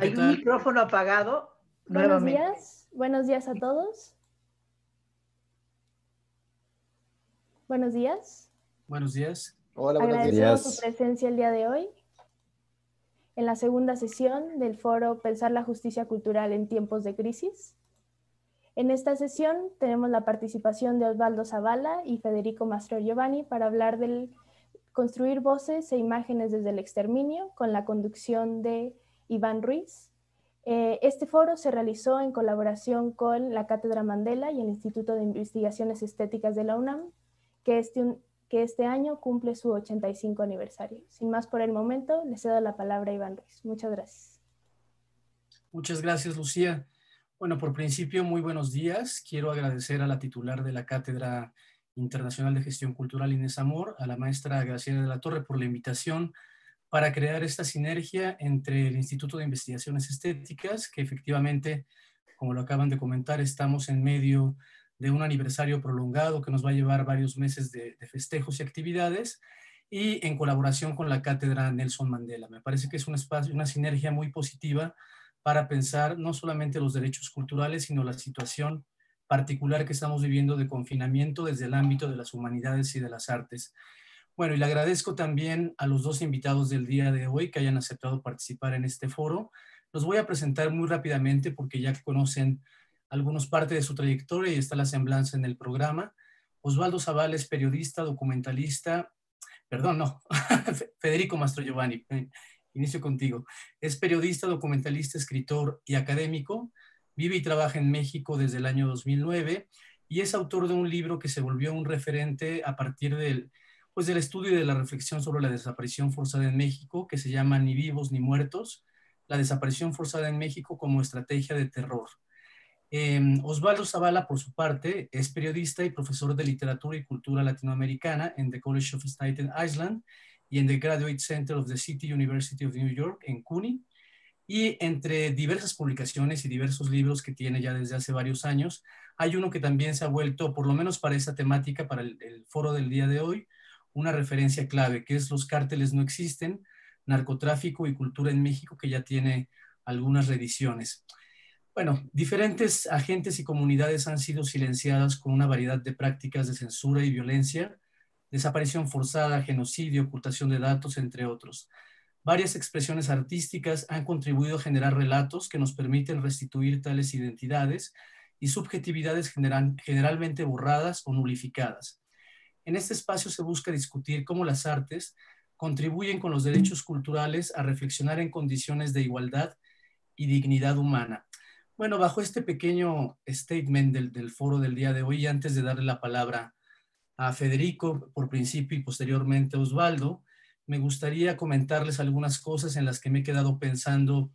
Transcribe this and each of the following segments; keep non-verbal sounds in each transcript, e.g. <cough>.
Hay un micrófono apagado. Buenos días. Buenos días a todos. Buenos días. Buenos días. Hola, buenos Agradecemos días. su presencia el día de hoy en la segunda sesión del foro Pensar la justicia cultural en tiempos de crisis. En esta sesión tenemos la participación de Osvaldo Zavala y Federico Mastro Giovanni para hablar del construir voces e imágenes desde el exterminio con la conducción de Iván Ruiz. Eh, este foro se realizó en colaboración con la Cátedra Mandela y el Instituto de Investigaciones Estéticas de la UNAM, que este, que este año cumple su 85 aniversario. Sin más por el momento, le cedo la palabra a Iván Ruiz. Muchas gracias. Muchas gracias, Lucía. Bueno, por principio, muy buenos días. Quiero agradecer a la titular de la Cátedra Internacional de Gestión Cultural, Inés Amor, a la maestra Graciela de la Torre por la invitación para crear esta sinergia entre el Instituto de Investigaciones Estéticas, que efectivamente, como lo acaban de comentar, estamos en medio de un aniversario prolongado que nos va a llevar varios meses de, festejos y actividades, y en colaboración con la Cátedra Nelson Mandela. Me parece que es un espacio, una sinergia muy positiva para pensar no solamente los derechos culturales, sino la situación particular que estamos viviendo de confinamiento desde el ámbito de las humanidades y de las artes. Bueno, y le agradezco también a los dos invitados del día de hoy que hayan aceptado participar en este foro. Los voy a presentar muy rápidamente porque ya conocen algunos parte de su trayectoria y está la semblanza en el programa. Osvaldo Zaval es periodista, documentalista, perdón, no, <laughs> Federico Mastro Giovanni, eh, inicio contigo. Es periodista, documentalista, escritor y académico. Vive y trabaja en México desde el año 2009 y es autor de un libro que se volvió un referente a partir del pues del estudio y de la reflexión sobre la desaparición forzada en México, que se llama Ni vivos ni muertos, la desaparición forzada en México como estrategia de terror. Eh, Osvaldo Zavala, por su parte, es periodista y profesor de literatura y cultura latinoamericana en The College of Staten Island y en The Graduate Center of the City University of New York en CUNY. Y entre diversas publicaciones y diversos libros que tiene ya desde hace varios años, hay uno que también se ha vuelto, por lo menos para esta temática, para el foro del día de hoy, una referencia clave, que es Los cárteles no existen, narcotráfico y cultura en México, que ya tiene algunas reediciones. Bueno, diferentes agentes y comunidades han sido silenciadas con una variedad de prácticas de censura y violencia, desaparición forzada, genocidio, ocultación de datos, entre otros. Varias expresiones artísticas han contribuido a generar relatos que nos permiten restituir tales identidades y subjetividades generalmente borradas o nulificadas. En este espacio se busca discutir cómo las artes contribuyen con los derechos culturales a reflexionar en condiciones de igualdad y dignidad humana. Bueno, bajo este pequeño statement del, foro del día de hoy, antes de darle la palabra a Federico por principio y posteriormente a Osvaldo, me gustaría comentarles algunas cosas en las que me he quedado pensando,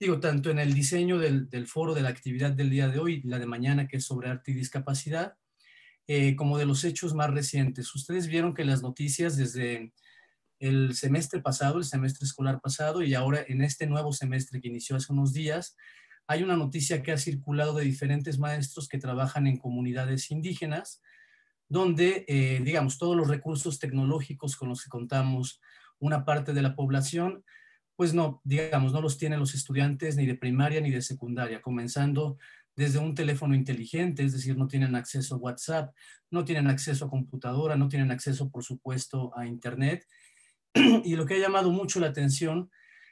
digo, tanto en el diseño del, del foro de la actividad del día de hoy la de mañana, que es sobre arte y discapacidad, eh, como de los hechos más recientes. Ustedes vieron que las noticias desde el semestre pasado, el semestre escolar pasado y ahora en este nuevo semestre que inició hace unos días, hay una noticia que ha circulado de diferentes maestros que trabajan en comunidades indígenas, donde, eh, digamos, todos los recursos tecnológicos con los que contamos una parte de la población, pues no, digamos, no los tienen los estudiantes ni de primaria ni de secundaria, comenzando desde un teléfono inteligente, es decir, no tienen acceso a WhatsApp, no tienen acceso a computadora, no tienen acceso, por supuesto, a Internet. <clears throat> Y lo que ha llamado mucho la atención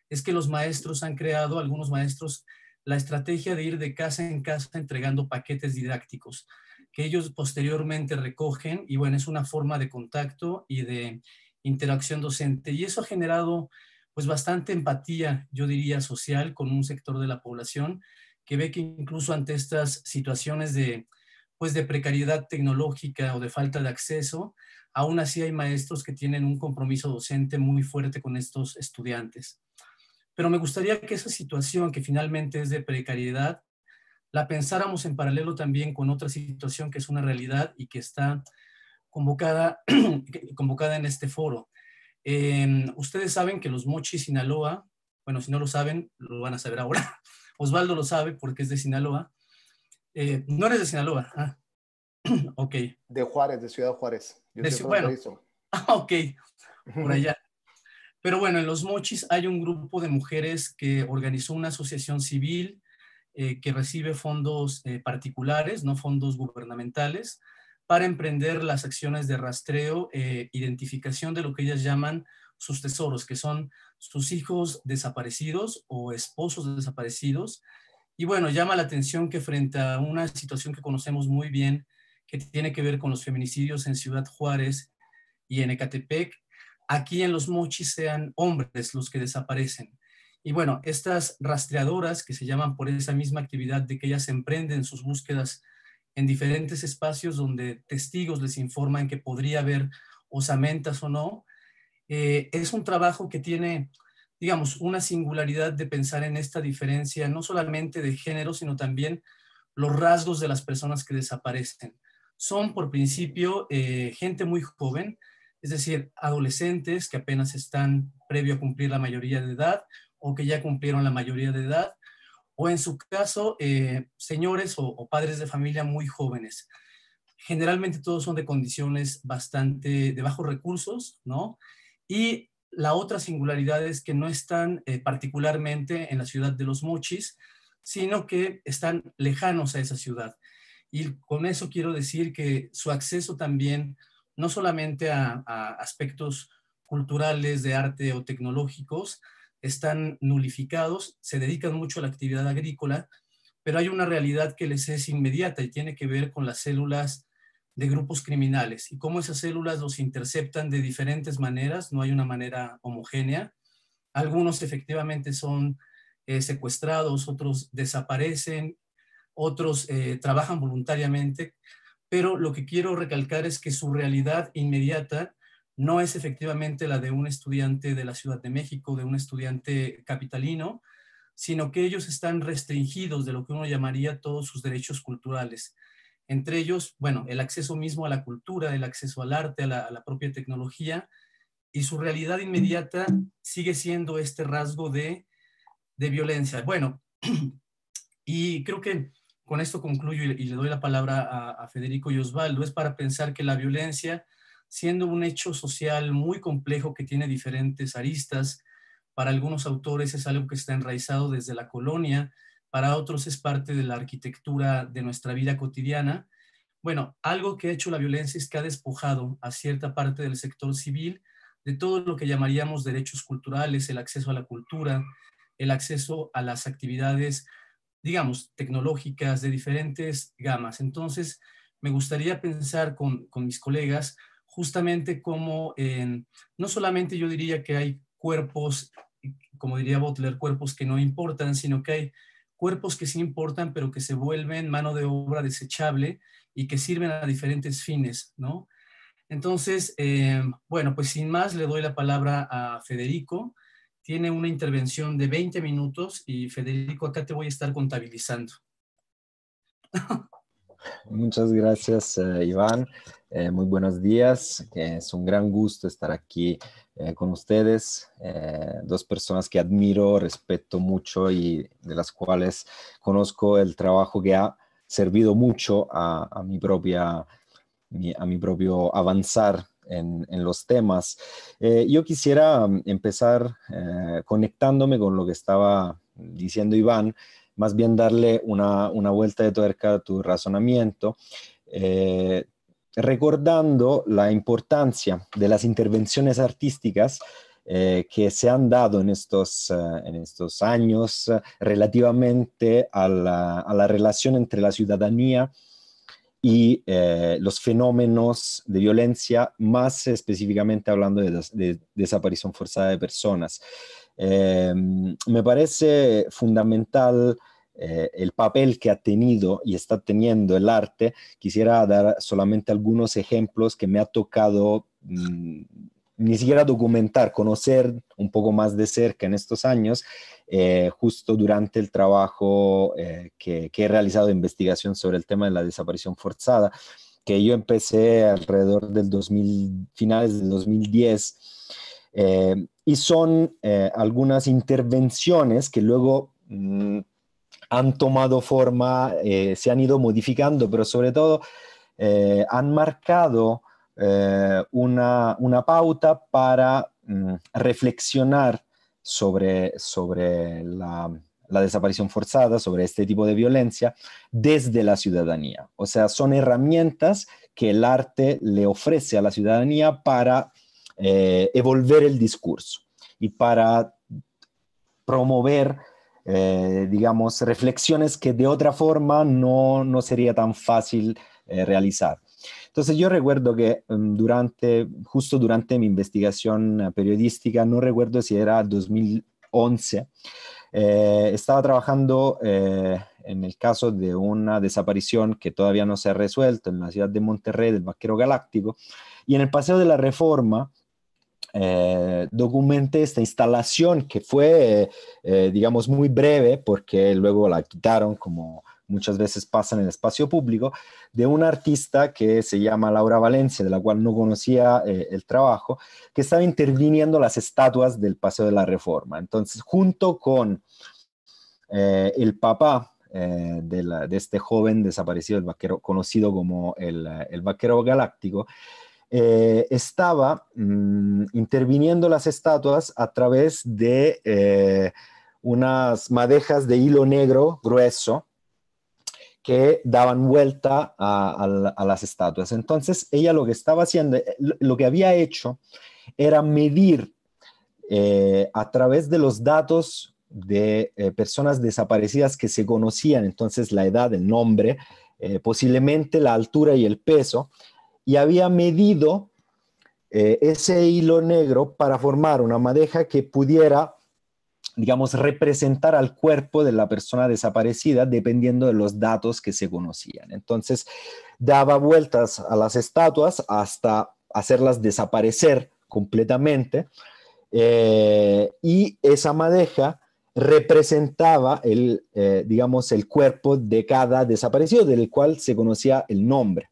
es que los maestros han creado, algunos maestros, la estrategia de ir de casa en casa entregando paquetes didácticos que ellos posteriormente recogen y bueno, es una forma de contacto y de interacción docente. Y eso ha generado pues bastante empatía, yo diría, social con un sector de la población que ve que incluso ante estas situaciones de, pues de precariedad tecnológica o de falta de acceso, aún así hay maestros que tienen un compromiso docente muy fuerte con estos estudiantes. Pero me gustaría que esa situación que finalmente es de precariedad, la pensáramos en paralelo también con otra situación que es una realidad y que está convocada, <clears throat> en este foro. Em, ustedes saben que los Mochis Sinaloa, bueno, si no lo saben, lo van a saber ahora, <laughs> Osvaldo lo sabe porque es de Sinaloa. Eh, no eres de Sinaloa. Ah. <clears throat> ok. De Juárez, de Ciudad Juárez. bueno. <laughs> Ah, ok. Por allá. Pero bueno, en Los Mochis hay un grupo de mujeres que organizó una asociación civil eh, que recibe fondos eh, particulares, no fondos gubernamentales, para emprender las acciones de rastreo, identificación de lo que ellas llaman sus tesoros, que son sus hijos desaparecidos o esposos desaparecidos. Y bueno, llama la atención que frente a una situación que conocemos muy bien, que tiene que ver con los feminicidios en Ciudad Juárez y en Ecatepec, aquí en los mochis sean hombres los que desaparecen. Y bueno, estas rastreadoras que se llaman por esa misma actividad de que ellas emprenden sus búsquedas en diferentes espacios donde testigos les informan que podría haber osamentas o no, eh, es un trabajo que tiene, digamos, una singularidad de pensar en esta diferencia, no solamente de género, sino también los rasgos de las personas que desaparecen. Son, por principio, eh, gente muy joven, es decir, adolescentes que apenas están previo a cumplir la mayoría de edad o que ya cumplieron la mayoría de edad, o en su caso, eh, señores o, o padres de familia muy jóvenes. Generalmente todos son de condiciones bastante de bajos recursos, ¿no? Y la otra singularidad es que no están eh, particularmente en la ciudad de los mochis, sino que están lejanos a esa ciudad. Y con eso quiero decir que su acceso también, no solamente a, a aspectos culturales, de arte o tecnológicos, están nulificados, se dedican mucho a la actividad agrícola, pero hay una realidad que les es inmediata y tiene que ver con las células de grupos criminales y cómo esas células los interceptan de diferentes maneras, no hay una manera homogénea. Algunos efectivamente son eh, secuestrados, otros desaparecen, otros eh, trabajan voluntariamente, pero lo que quiero recalcar es que su realidad inmediata no es efectivamente la de un estudiante de la Ciudad de México, de un estudiante capitalino, sino que ellos están restringidos de lo que uno llamaría todos sus derechos culturales. Entre ellos, bueno, el acceso mismo a la cultura, el acceso al arte, a la, propia tecnología, y su realidad inmediata sigue siendo este rasgo de, violencia. Bueno, <clears throat> y creo que con esto concluyo y, le doy la palabra a, a Federico y Osvaldo, es para pensar que la violencia, siendo un hecho social muy complejo que tiene diferentes aristas, para algunos autores es algo que está enraizado desde la colonia, para otros es parte de la arquitectura de nuestra vida cotidiana. Bueno, algo que ha hecho la violencia es que ha despojado a cierta parte del sector civil de todo lo que llamaríamos derechos culturales, el acceso a la cultura, el acceso a las actividades, digamos, tecnológicas de diferentes gamas. Entonces, me gustaría pensar con, mis colegas justamente cómo, eh, no solamente yo diría que hay cuerpos, como diría Butler, cuerpos que no importan, sino que hay cuerpos que sí importan, pero que se vuelven mano de obra desechable y que sirven a diferentes fines, ¿no? Entonces, eh, bueno, pues sin más le doy la palabra a Federico. Tiene una intervención de 20 minutos y Federico, acá te voy a estar contabilizando. Muchas gracias, eh, Iván. Eh, muy buenos días. Es un gran gusto estar aquí eh, con ustedes, eh, dos personas que admiro, respeto mucho y de las cuales conozco el trabajo que ha servido mucho a, mi, propia, a mi propio avanzar en, los temas. Eh, yo quisiera mm, empezar conectándome con lo que estaba diciendo Iván, más bien darle una, vuelta de tuerca a tu razonamiento recordando la importancia de las intervenciones artísticas eh, que se han dado en estos, eh, en estos años eh, relativamente a la, relación entre la ciudadanía y los fenómenos de violencia, más específicamente hablando de, desaparición forzada de personas. me parece fundamental eh, el papel que ha tenido y está teniendo el arte, quisiera dar solamente algunos ejemplos que me ha tocado mm, ni siquiera documentar, conocer un poco más de cerca en estos años, eh, justo durante el trabajo eh, que, he realizado de investigación sobre el tema de la desaparición forzada, que yo empecé alrededor del 2000, finales del 2010. y son algunas intervenciones que luego mm, han tomado forma, eh, se han ido modificando, pero sobre todo eh, han marcado eh, una, pauta para mm, reflexionar sobre, sobre la, desaparición forzada, sobre este tipo de violencia, desde la ciudadanía. O sea, son herramientas que el arte le ofrece a la ciudadanía para evolver el discurso y para promover eh, digamos, reflexiones que de otra forma no, no sería tan fácil eh, realizar. Entonces yo recuerdo que em, durante, justo durante mi investigación eh, periodística, no recuerdo si era 2011, estaba trabajando en el caso de una desaparición que todavía no se ha resuelto en la ciudad de Monterrey del vaquero galáctico. Y en el Paseo de la Reforma, eh, documenté esta instalación que fue, eh, digamos, muy breve porque luego la quitaron como muchas veces pasa en el espacio público, de una artista que se llama Laura Valencia, de la cual no conocía eh, el trabajo, que estaba interviniendo las estatuas del Paseo de la Reforma. Entonces, junto con el papá de, este joven desaparecido, el vaquero, conocido como el, el vaquero galáctico, eh, estaba mm, interviniendo las estatuas a través de eh, unas madejas de hilo negro grueso que daban vuelta a, las estatuas. Entonces, ella lo que estaba haciendo, eh, lo que había hecho era medir a través de los datos de personas desaparecidas que se conocían, entonces la edad, el nombre, posiblemente la altura y el peso, y había medido eh, ese hilo negro para formar una madeja que pudiera, digamos, representar al cuerpo de la persona desaparecida dependiendo de los datos que se conocían. Entonces, daba vueltas a las estatuas hasta hacerlas desaparecer completamente eh, y esa madeja representaba el, eh, digamos, el cuerpo de cada desaparecido, del cual se conocía el nombre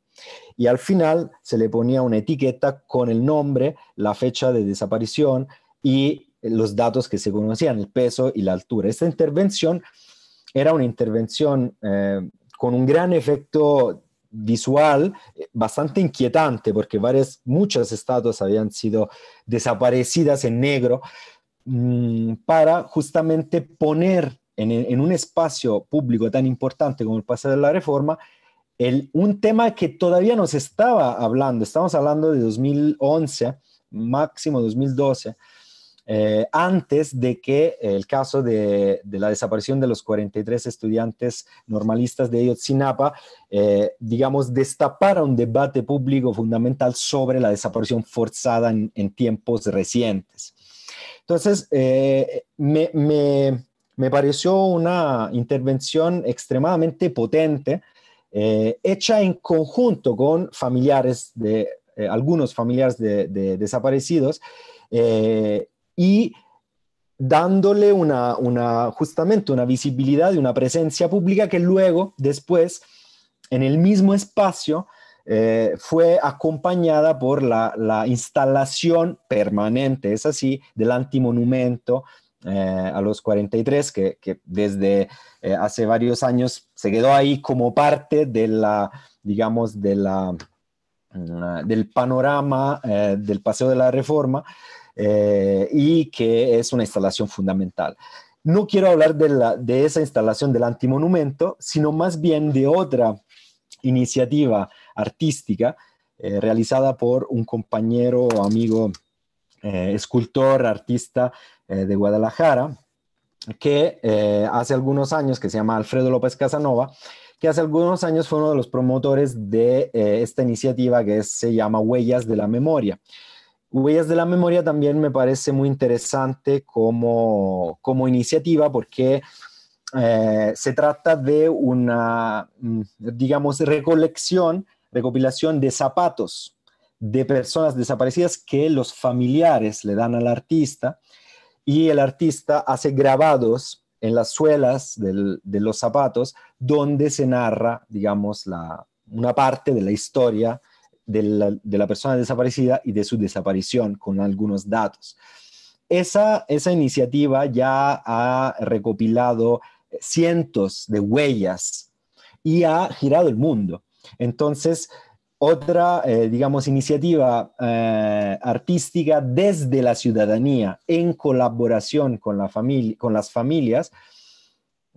y al final se le ponía una etiqueta con el nombre, la fecha de desaparición y los datos que se conocían, el peso y la altura. Esta intervención era una intervención eh, con un gran efecto visual eh, bastante inquietante porque varias, muchas estatuas habían sido desaparecidas en negro mm, para justamente poner en, en, un espacio público tan importante como el Paseo de la Reforma un tema que todavía nos estaba hablando, estamos hablando de 2011, máximo 2012, eh, antes de que el caso de, la desaparición de los 43 estudiantes normalistas de Ayotzinapa, eh, digamos, destapara un debate público fundamental sobre la desaparición forzada en, tiempos recientes. Entonces, eh, me, me, pareció una intervención extremadamente potente eh, hecha en conjunto con familiares de eh, algunos familiares de, desaparecidos eh, y dándole una, justamente una visibilidad y una presencia pública que luego, después, en el mismo espacio, fue acompañada por la, la, instalación permanente, es así, del antimonumento eh, a los 43, que, que desde eh, hace varios años se quedó ahí como parte de la, digamos, de la, mm, del panorama eh, del Paseo de la Reforma y que es una instalación fundamental. No quiero hablar de, de esa instalación del antimonumento, sino más bien de otra iniciativa artística realizada por un compañero o amigo eh, escultor, artista eh, de Guadalajara, que eh, hace algunos años, que se llama Alfredo López Casanova, que hace algunos años fue uno de los promotores de esta iniciativa que se llama Huellas de la Memoria. Huellas de la Memoria también me parece muy interesante como, como iniciativa porque se trata de una, mm, digamos, recolección, recopilación de zapatos de personas desaparecidas que los familiares le dan al artista y el artista hace grabados en las suelas de los zapatos donde se narra, digamos, la, una parte de la historia de la, persona desaparecida y de su desaparición con algunos datos. Esa, esa iniciativa ya ha recopilado cientos de huellas y ha girado el mundo. Entonces, otra, eh, digamos, iniciativa eh, artística desde la ciudadanía, en colaboración con, las familias,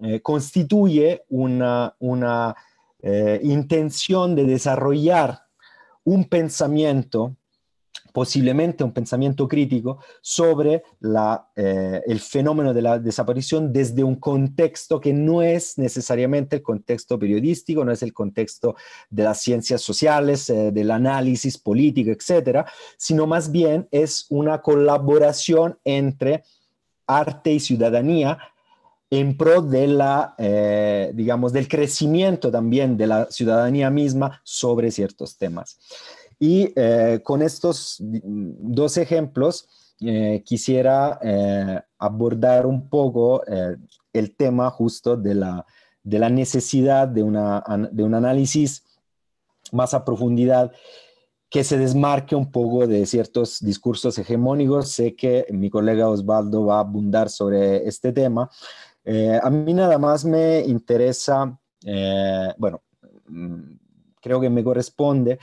eh, constituye una intención de desarrollar un pensamiento posiblemente un pensamiento crítico sobre eh, el fenómeno de la desaparición desde un contexto que no es necesariamente el contexto periodístico, no es el contexto de las ciencias sociales, eh, del análisis político, etcétera, sino más bien es una colaboración entre arte y ciudadanía en pro de la, eh, digamos, del crecimiento también de la ciudadanía misma sobre ciertos temas. Y eh, con estos dos ejemplos eh, quisiera eh, abordar un poco el tema justo de la, de la necesidad de, una, de un análisis más a profundidad que se desmarque un poco de ciertos discursos hegemónicos. Sé que mi colega Osvaldo va a abundar sobre este tema. a mí nada más me interesa, bueno, mm, creo que me corresponde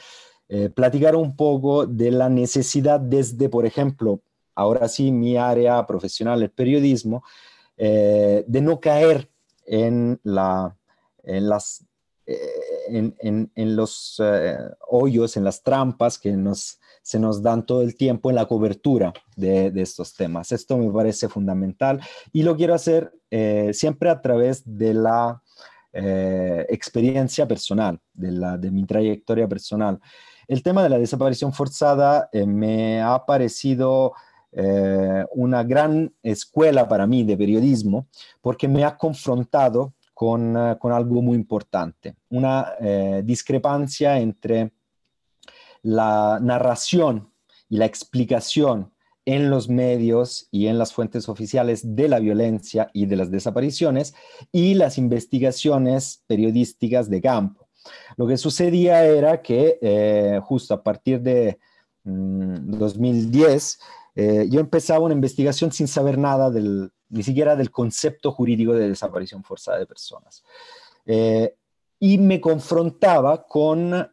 eh, platicar un poco de la necesidad desde, por ejemplo, ahora sí, mi área profesional, el periodismo, eh, de no caer en, eh, los hoyos, en las trampas que se nos dan todo el tiempo en la cobertura de, estos temas. Esto me parece fundamental y lo quiero hacer siempre a través de la experiencia personal, de mi trayectoria personal. El tema de la desaparición forzada eh, me ha parecido eh, una gran escuela para mí de periodismo porque me ha confrontado con, eh, algo muy importante, una discrepancia entre la narración y la explicación en los medios y en las fuentes oficiales de la violencia y de las desapariciones y las investigaciones periodísticas de campo. Lo que sucedía era que eh, justo a partir de 2010, mm, eh, yo empezaba una investigación sin saber nada ni siquiera del concepto jurídico de desaparición forzada de personas. Eh, y me confrontaba con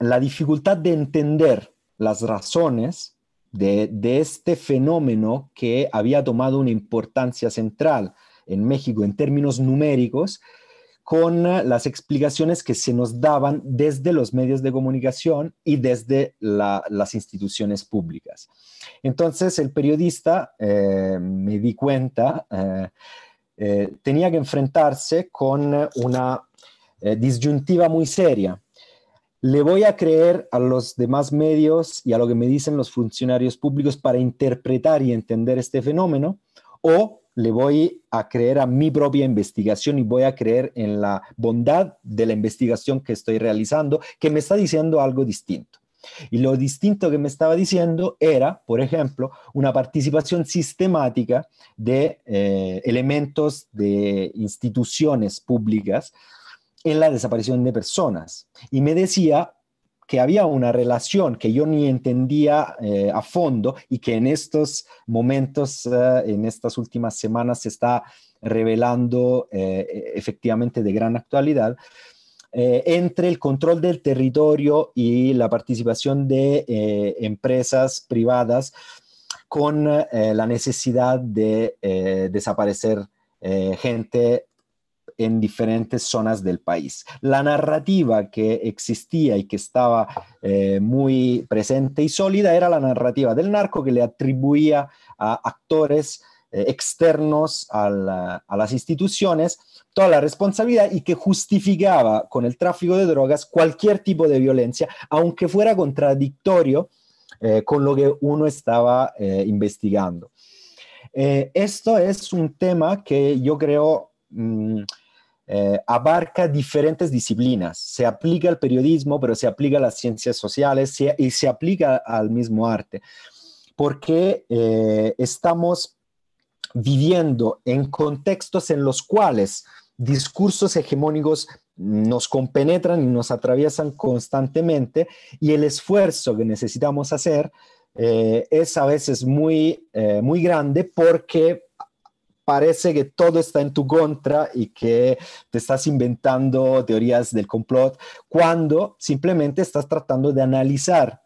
la dificultad de entender las razones de este fenómeno que había tomado una importancia central en México en términos numéricos con eh, las explicaciones que se nos daban desde los medios de comunicación y desde las instituciones públicas. Entonces el periodista, eh, me di cuenta, eh, tenía que enfrentarse con una disyuntiva muy seria. ¿Le voy a creer a los demás medios y a lo que me dicen los funcionarios públicos para interpretar y entender este fenómeno? ¿O le voy a creer a mi propia investigación y voy a creer en la bondad de la investigación que estoy realizando, que me está diciendo algo distinto. Y lo distinto que me estaba diciendo era, por ejemplo, una participación sistemática de eh, elementos de instituciones públicas en la desaparición de personas. Y me decía, que había una relación que yo ni entendía eh, a fondo y que en estos momentos, eh, en estas últimas semanas, se está revelando eh, efectivamente de gran actualidad, entre el control del territorio y la participación de empresas privadas con la necesidad de desaparecer gente en diferentes zonas del país. La narrativa que existía y que estaba eh, muy presente y sólida era la narrativa del narco que le atribuía a actores eh, externos a, las instituciones toda la responsabilidad y que justificaba con el tráfico de drogas cualquier tipo de violencia, aunque fuera contradictorio eh, con lo que uno estaba investigando. esto es un tema que yo creo... Mm, eh, abarca diferentes disciplinas. Se aplica al periodismo, pero se aplica a las ciencias sociales y se aplica al mismo arte, porque eh, estamos viviendo en contextos en los cuales discursos hegemónicos nos compenetran y nos atraviesan constantemente y el esfuerzo que necesitamos hacer eh, es a veces muy, muy grande porque parece que todo está en tu contra y que te estás inventando teorías del complot, cuando simplemente estás tratando de analizar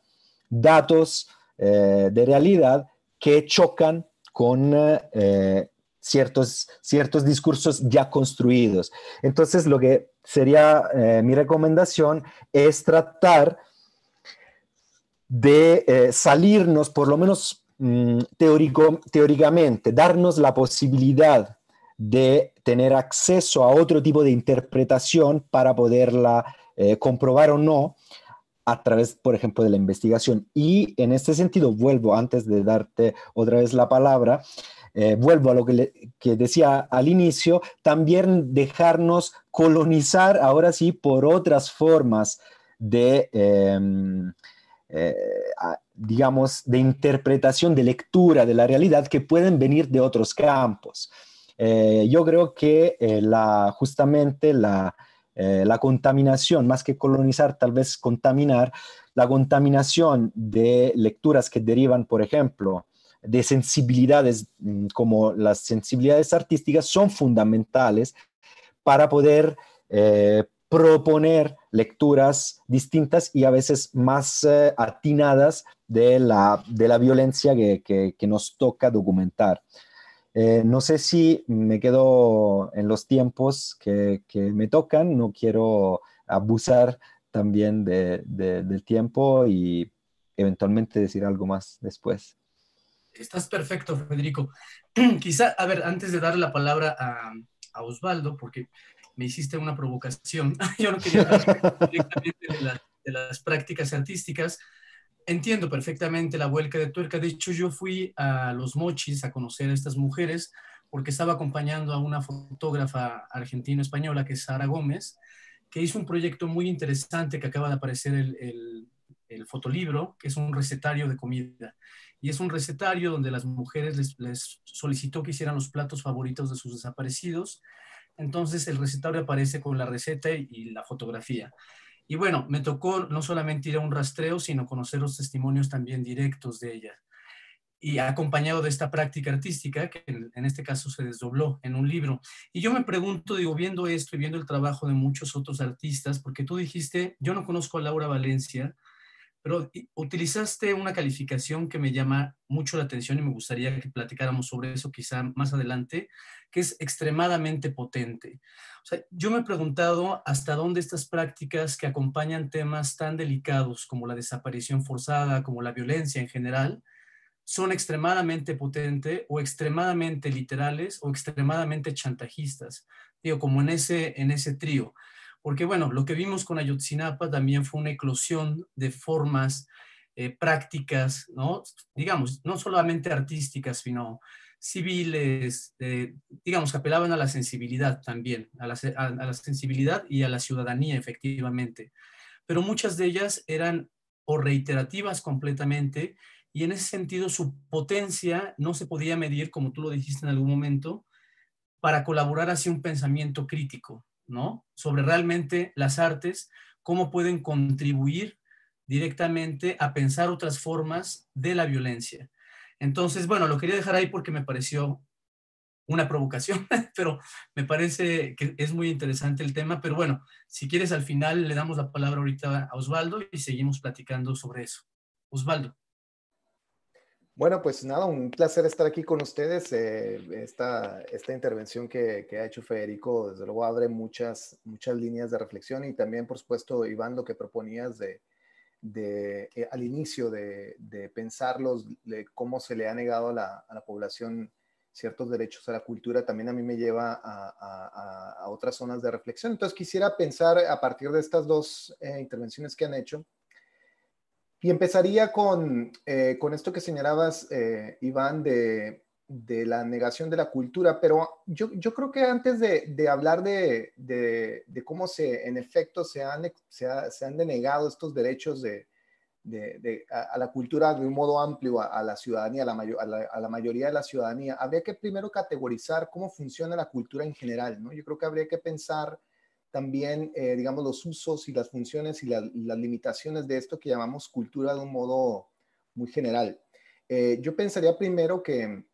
datos eh, de realidad que chocan con eh, ciertos, ciertos discursos ya construidos. Entonces, lo que sería eh, mi recomendación es tratar de salirnos por lo menos Mm, teórico, teóricamente, darnos la posibilidad de tener acceso a otro tipo de interpretación para poderla eh, comprobar o no a través, por ejemplo, de la investigación. Y en este sentido, vuelvo, antes de darte otra vez la palabra, eh, vuelvo a lo que, decía al inicio, también dejarnos colonizar ahora sí por otras formas de... Em, eh, digamos, de interpretación, de lectura de la realidad que pueden venir de otros campos. Eh, yo creo que eh, la, justamente la, eh, la, contaminación, más que colonizar, tal vez contaminar, la contaminación de lecturas que derivan, por ejemplo, de sensibilidades mm, como las sensibilidades artísticas son fundamentales para poder proponer lecturas distintas y a veces más eh, atinadas de la, de la violencia que, nos toca documentar. Eh, no sé si me quedo en los tiempos que, me tocan, no quiero abusar también del tiempo y eventualmente decir algo más después. Estás perfecto, Federico. <clears throat> Quizá, a ver, antes de dar la palabra a, a Osvaldo, porque me hiciste una provocación. <laughs> Yo no quería hablar directamente de, las prácticas artísticas. Entiendo perfectamente la vuelca de tuerca. De hecho, yo fui a los mochis a conocer a estas mujeres porque estaba acompañando a una fotógrafa argentino-española que es Sara Gómez, que hizo un proyecto muy interesante que acaba de aparecer el, el, fotolibro, que es un recetario de comida. Y es un recetario donde las mujeres les solicitó que hicieran los platos favoritos de sus desaparecidos entonces el recetario aparece con la receta y la fotografía. Y bueno, me tocó no solamente ir a un rastreo, sino conocer los testimonios también directos de ella. Y acompañado de esta práctica artística, que en este caso se desdobló en un libro. Y yo me pregunto, digo, viendo esto y viendo el trabajo de muchos otros artistas, porque tú dijiste, yo no conozco a Laura Valencia, pero utilizaste una calificación que me llama mucho la atención y me gustaría que platicáramos sobre eso quizá más adelante, que es extremadamente potente. O sea, yo me he preguntado hasta dónde estas prácticas que acompañan temas tan delicados como la desaparición forzada, como la violencia en general, son extremadamente potentes o extremadamente literales o extremadamente chantajistas, digo, como en ese, en ese trío porque bueno, lo que vimos con Ayotzinapa también fue una eclosión de formas, eh, prácticas, ¿no? digamos, no solamente artísticas, sino civiles, digamos, que apelaban a la sensibilidad también, a la, a la sensibilidad y a la ciudadanía, efectivamente. Pero muchas de ellas eran o reiterativas completamente, y en ese sentido su potencia no se podía medir, como tú lo dijiste en algún momento, para colaborar hacia un pensamiento crítico. Sobre realmente las artes, cómo pueden contribuir directamente a pensar otras formas de la violencia. Entonces, bueno, lo quería dejar ahí porque me pareció una provocación, <laughs> pero me parece que es muy interesante el tema. Pero bueno, si quieres, al final le damos la palabra ahorita a Osvaldo y seguimos platicando sobre eso. Osvaldo. Bueno, pues nada, un placer estar aquí con ustedes. Eh, esta, esta intervención que, que, ha hecho Federico, desde luego, abre muchas, muchas líneas de reflexión y también, por supuesto, Iván, lo que proponías de, de eh, al inicio de, de pensarlos, de cómo se le ha negado a la, población ciertos derechos a la cultura, también a mí me lleva a, a, otras zonas de reflexión. Entonces, quisiera pensar a partir de estas dos eh, intervenciones que han hecho y empezaría con, eh, con esto que señalabas, eh, Iván, de, de, la negación de la cultura, pero yo, yo creo que antes de, de hablar de, de, cómo se, en efecto se han, se, han denegado estos derechos de, a, a, la cultura de un modo amplio, a, la ciudadanía, a la, a la, mayoría de la ciudadanía, habría que primero categorizar cómo funciona la cultura en general, ¿no? Yo creo que habría que pensar también, eh, digamos, los usos y las funciones y, las limitaciones de esto que llamamos cultura de un modo muy general. Eh, yo pensaría primero que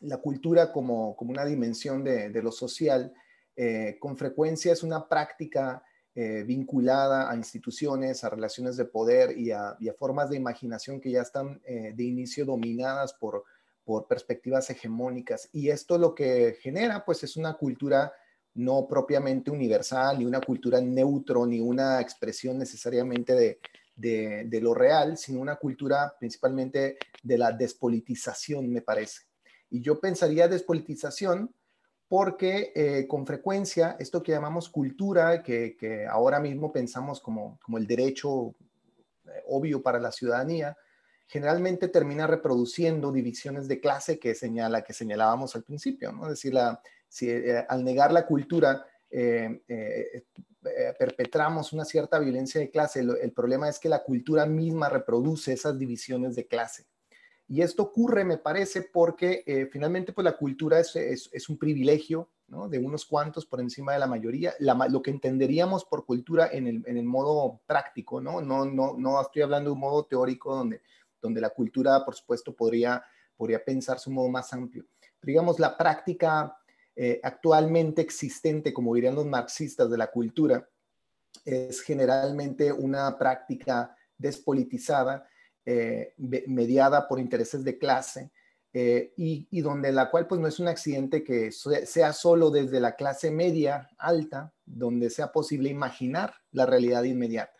la cultura como, una dimensión de, lo social, eh, con frecuencia es una práctica vinculada a instituciones, a relaciones de poder y a, formas de imaginación que ya están de inicio dominadas por, por perspectivas hegemónicas. Y esto lo que genera, pues, es una cultura no propiamente universal, ni una cultura neutro, ni una expresión necesariamente de, lo real, sino una cultura principalmente de la despolitización, me parece. Y yo pensaría despolitización porque eh, con frecuencia esto que llamamos cultura, que, ahora mismo pensamos como, como el derecho eh, obvio para la ciudadanía, generalmente termina reproduciendo divisiones de clase que, señala, que señalábamos al principio, ¿no? es decir, la, si eh, al negar la cultura eh, eh, perpetramos una cierta violencia de clase, el, problema es que la cultura misma reproduce esas divisiones de clase. Y esto ocurre, me parece, porque finalmente pues, la cultura es, es, un privilegio ¿no? de unos cuantos por encima de la mayoría, lo que entenderíamos por cultura en el, en el modo práctico, ¿no? No, ¿no? no estoy hablando de un modo teórico donde, donde la cultura, por supuesto, podría, podría pensarse un modo más amplio. digamos, la práctica eh, actualmente existente, como dirían los marxistas, de la cultura, es generalmente una práctica despolitizada, eh, mediada por intereses de clase, eh, y, donde la cual pues no es un accidente que sea solo desde la clase media alta, donde sea posible imaginar la realidad inmediata.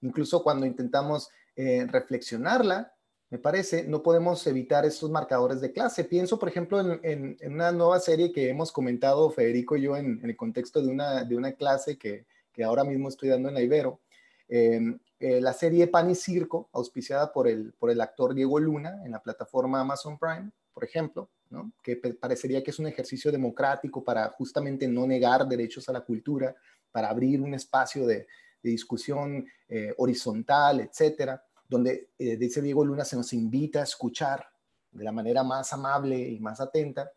Incluso cuando intentamos reflexionarla, me parece, no podemos evitar estos marcadores de clase. Pienso, por ejemplo, en, una nueva serie que hemos comentado Federico y yo en, el contexto de una, clase que, ahora mismo estoy dando en la Ibero. Em, eh, la serie Pan y Circo, auspiciada por el, actor Diego Luna en la plataforma Amazon Prime, por ejemplo, que parecería que es un ejercicio democrático para justamente no negar derechos a la cultura, para abrir un espacio de, discusión eh, horizontal, etcétera donde, eh, dice Diego Luna, se nos invita a escuchar de la manera más amable y más atenta.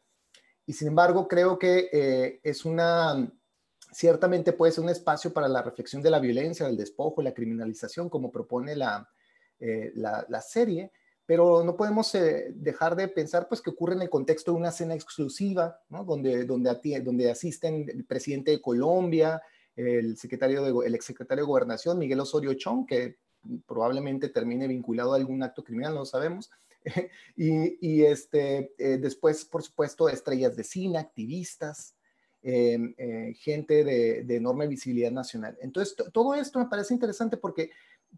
Y sin embargo, creo que eh, es una, ciertamente puede ser un espacio para la reflexión de la violencia, del despojo, la criminalización, como propone la, eh, la, serie, pero no podemos dejar de pensar pues que ocurre en el contexto de una cena exclusiva, donde, donde, donde asisten el presidente de Colombia, el, secretario de, el exsecretario de Gobernación, Miguel Osorio Chong, que probablemente termine vinculado a algún acto criminal, no lo sabemos. <laughs> y, y este, eh, después, por supuesto, estrellas de cine, activistas, em, eh, gente de, de, enorme visibilidad nacional. Entonces, todo esto me parece interesante porque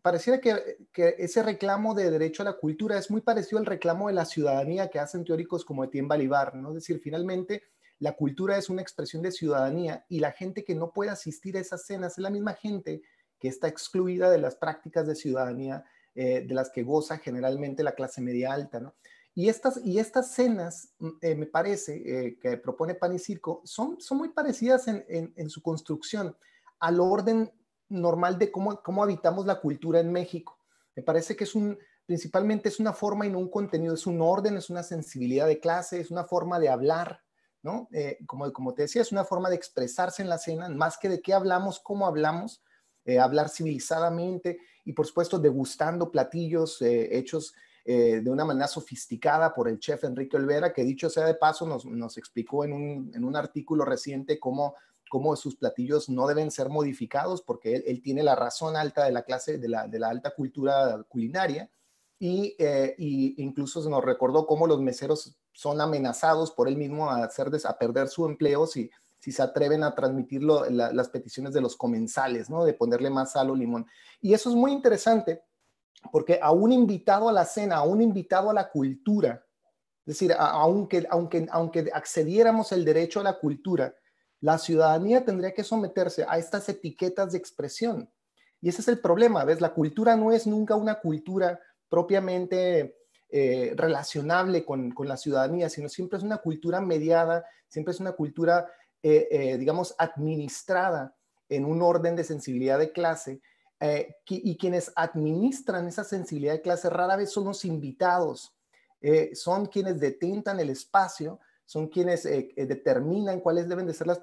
pareciera que, que, ese reclamo de derecho a la cultura es muy parecido al reclamo de la ciudadanía que hacen teóricos como Etienne Balibar, ¿no? Es decir, finalmente la cultura es una expresión de ciudadanía y la gente que no puede asistir a esas cenas es la misma gente que está excluida de las prácticas de ciudadanía eh, de las que goza generalmente la clase media alta. Y, estas, y estas cenas, mm, eh, me parece, eh, que propone Pan y Circo, son, muy parecidas en, su construcción al orden normal de cómo, habitamos la cultura en México. Me parece que es un, principalmente es una forma y no un contenido, es un orden, es una sensibilidad de clase, es una forma de hablar, ¿no? como, como te decía, es una forma de expresarse en la cena, más que de qué hablamos, cómo hablamos, eh, hablar civilizadamente y por supuesto degustando platillos eh, hechos eh, de una manera sofisticada por el chef Enrique Olvera, que dicho sea de paso, nos, explicó en un, artículo reciente cómo, sus platillos no deben ser modificados porque él, tiene la razón alta de la clase, de la, alta cultura culinaria. Y, incluso se nos recordó cómo los meseros son amenazados por él mismo a, a perder su empleo si, si se atreven a transmitir las peticiones de los comensales, ¿no? De ponerle más sal o limón. Y eso es muy interesante porque a un invitado a la cena, a un invitado a la cultura, es decir, aunque, aunque, aunque accediéramos el derecho a la cultura, la ciudadanía tendría que someterse a estas etiquetas de expresión. Y ese es el problema, ¿ves? La cultura no es nunca una cultura propiamente eh, relacionable con, con, la ciudadanía, sino siempre es una cultura mediada, siempre es una cultura eh, eh, digamos, administrada en un orden de sensibilidad de clase eh, y quienes administran esa sensibilidad de clase rara vez son los invitados, son quienes detentan el espacio, son quienes determinan cuáles deben de ser las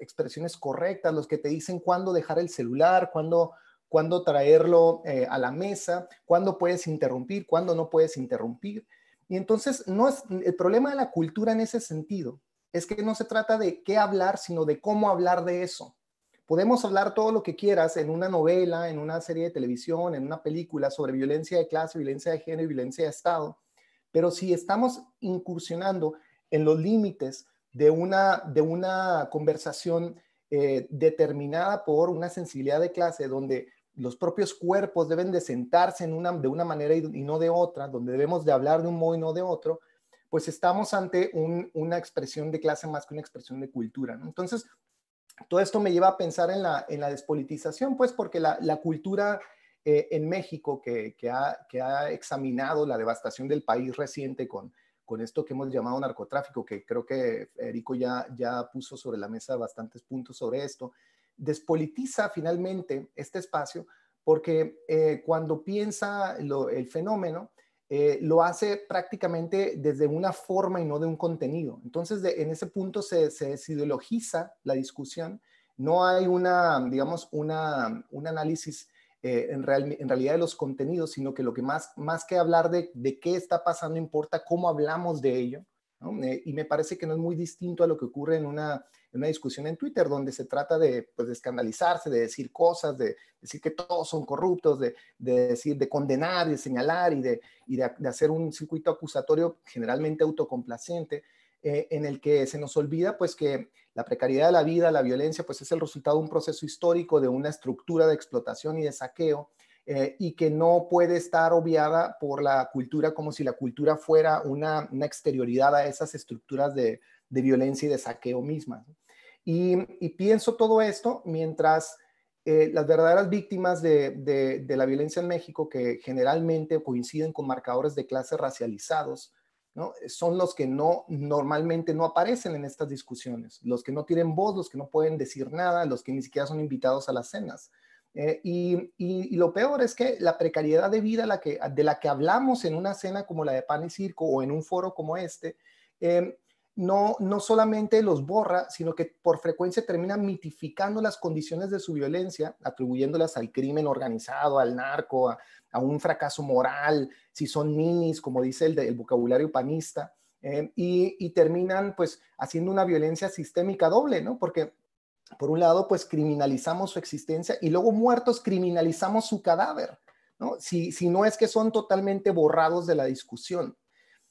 expresiones correctas, los que te dicen cuándo dejar el celular, cuándo cuándo traerlo a la mesa, cuándo puedes interrumpir, cuándo no puedes interrumpir. Y entonces no es el problema de la cultura en ese sentido es que no se trata de qué hablar, sino de cómo hablar de eso. Podemos hablar todo lo que quieras en una novela, en una serie de televisión, en una película sobre violencia de clase, violencia de género y violencia de Estado, pero si estamos incursionando en los límites de una, conversación eh, determinada por una sensibilidad de clase, donde los propios cuerpos deben de sentarse en de una manera y, no de otra, donde debemos de hablar de un modo y no de otro, pues estamos ante una expresión de clase más que una expresión de cultura. Entonces, todo esto me lleva a pensar en la, en despolitización, pues porque la, cultura eh, en México que, ha, examinado la devastación del país reciente con, esto que hemos llamado narcotráfico, que creo que Erico ya, puso sobre la mesa bastantes puntos sobre esto, despolitiza finalmente este espacio porque eh, cuando piensa el fenómeno, eh, lo hace prácticamente desde una forma y no de un contenido. Entonces, en ese punto se, se desideologiza la discusión, no hay una, digamos, un análisis eh, en, realidad de los contenidos, sino que lo que más, que hablar de qué está pasando, importa cómo hablamos de ello. Eh, y me parece que no es muy distinto a lo que ocurre en una, en una discusión en Twitter, donde se trata de, pues, escandalizarse, de decir cosas, de decir que todos son corruptos, de, decir, de condenar, de señalar y, de, y de, hacer un circuito acusatorio generalmente autocomplacente, eh, en el que se nos olvida pues que la precariedad de la vida, la violencia, pues es el resultado de un proceso histórico, de una estructura de explotación y de saqueo eh, y que no puede estar obviada por la cultura como si la cultura fuera una, exterioridad a esas estructuras de, violencia y de saqueo mismas. Y, pienso todo esto mientras eh, las verdaderas víctimas de, la violencia en México, que generalmente coinciden con marcadores de clase racializados, son los que normalmente no aparecen en estas discusiones, los que no tienen voz, los que no pueden decir nada, los que ni siquiera son invitados a las cenas. Eh, y, lo peor es que la precariedad de vida de la que hablamos en una cena como la de Pan y Circo o en un foro como este, em, no, no solamente los borra, sino que por frecuencia terminan mitificando las condiciones de su violencia, atribuyéndolas al crimen organizado, al narco, a, un fracaso moral, si son ninis, como dice el, vocabulario panista, em, y, y, terminan pues haciendo una violencia sistémica doble, ¿no? Porque por un lado, pues criminalizamos su existencia y luego muertos criminalizamos su cadáver, ¿no? Si, si no es que son totalmente borrados de la discusión.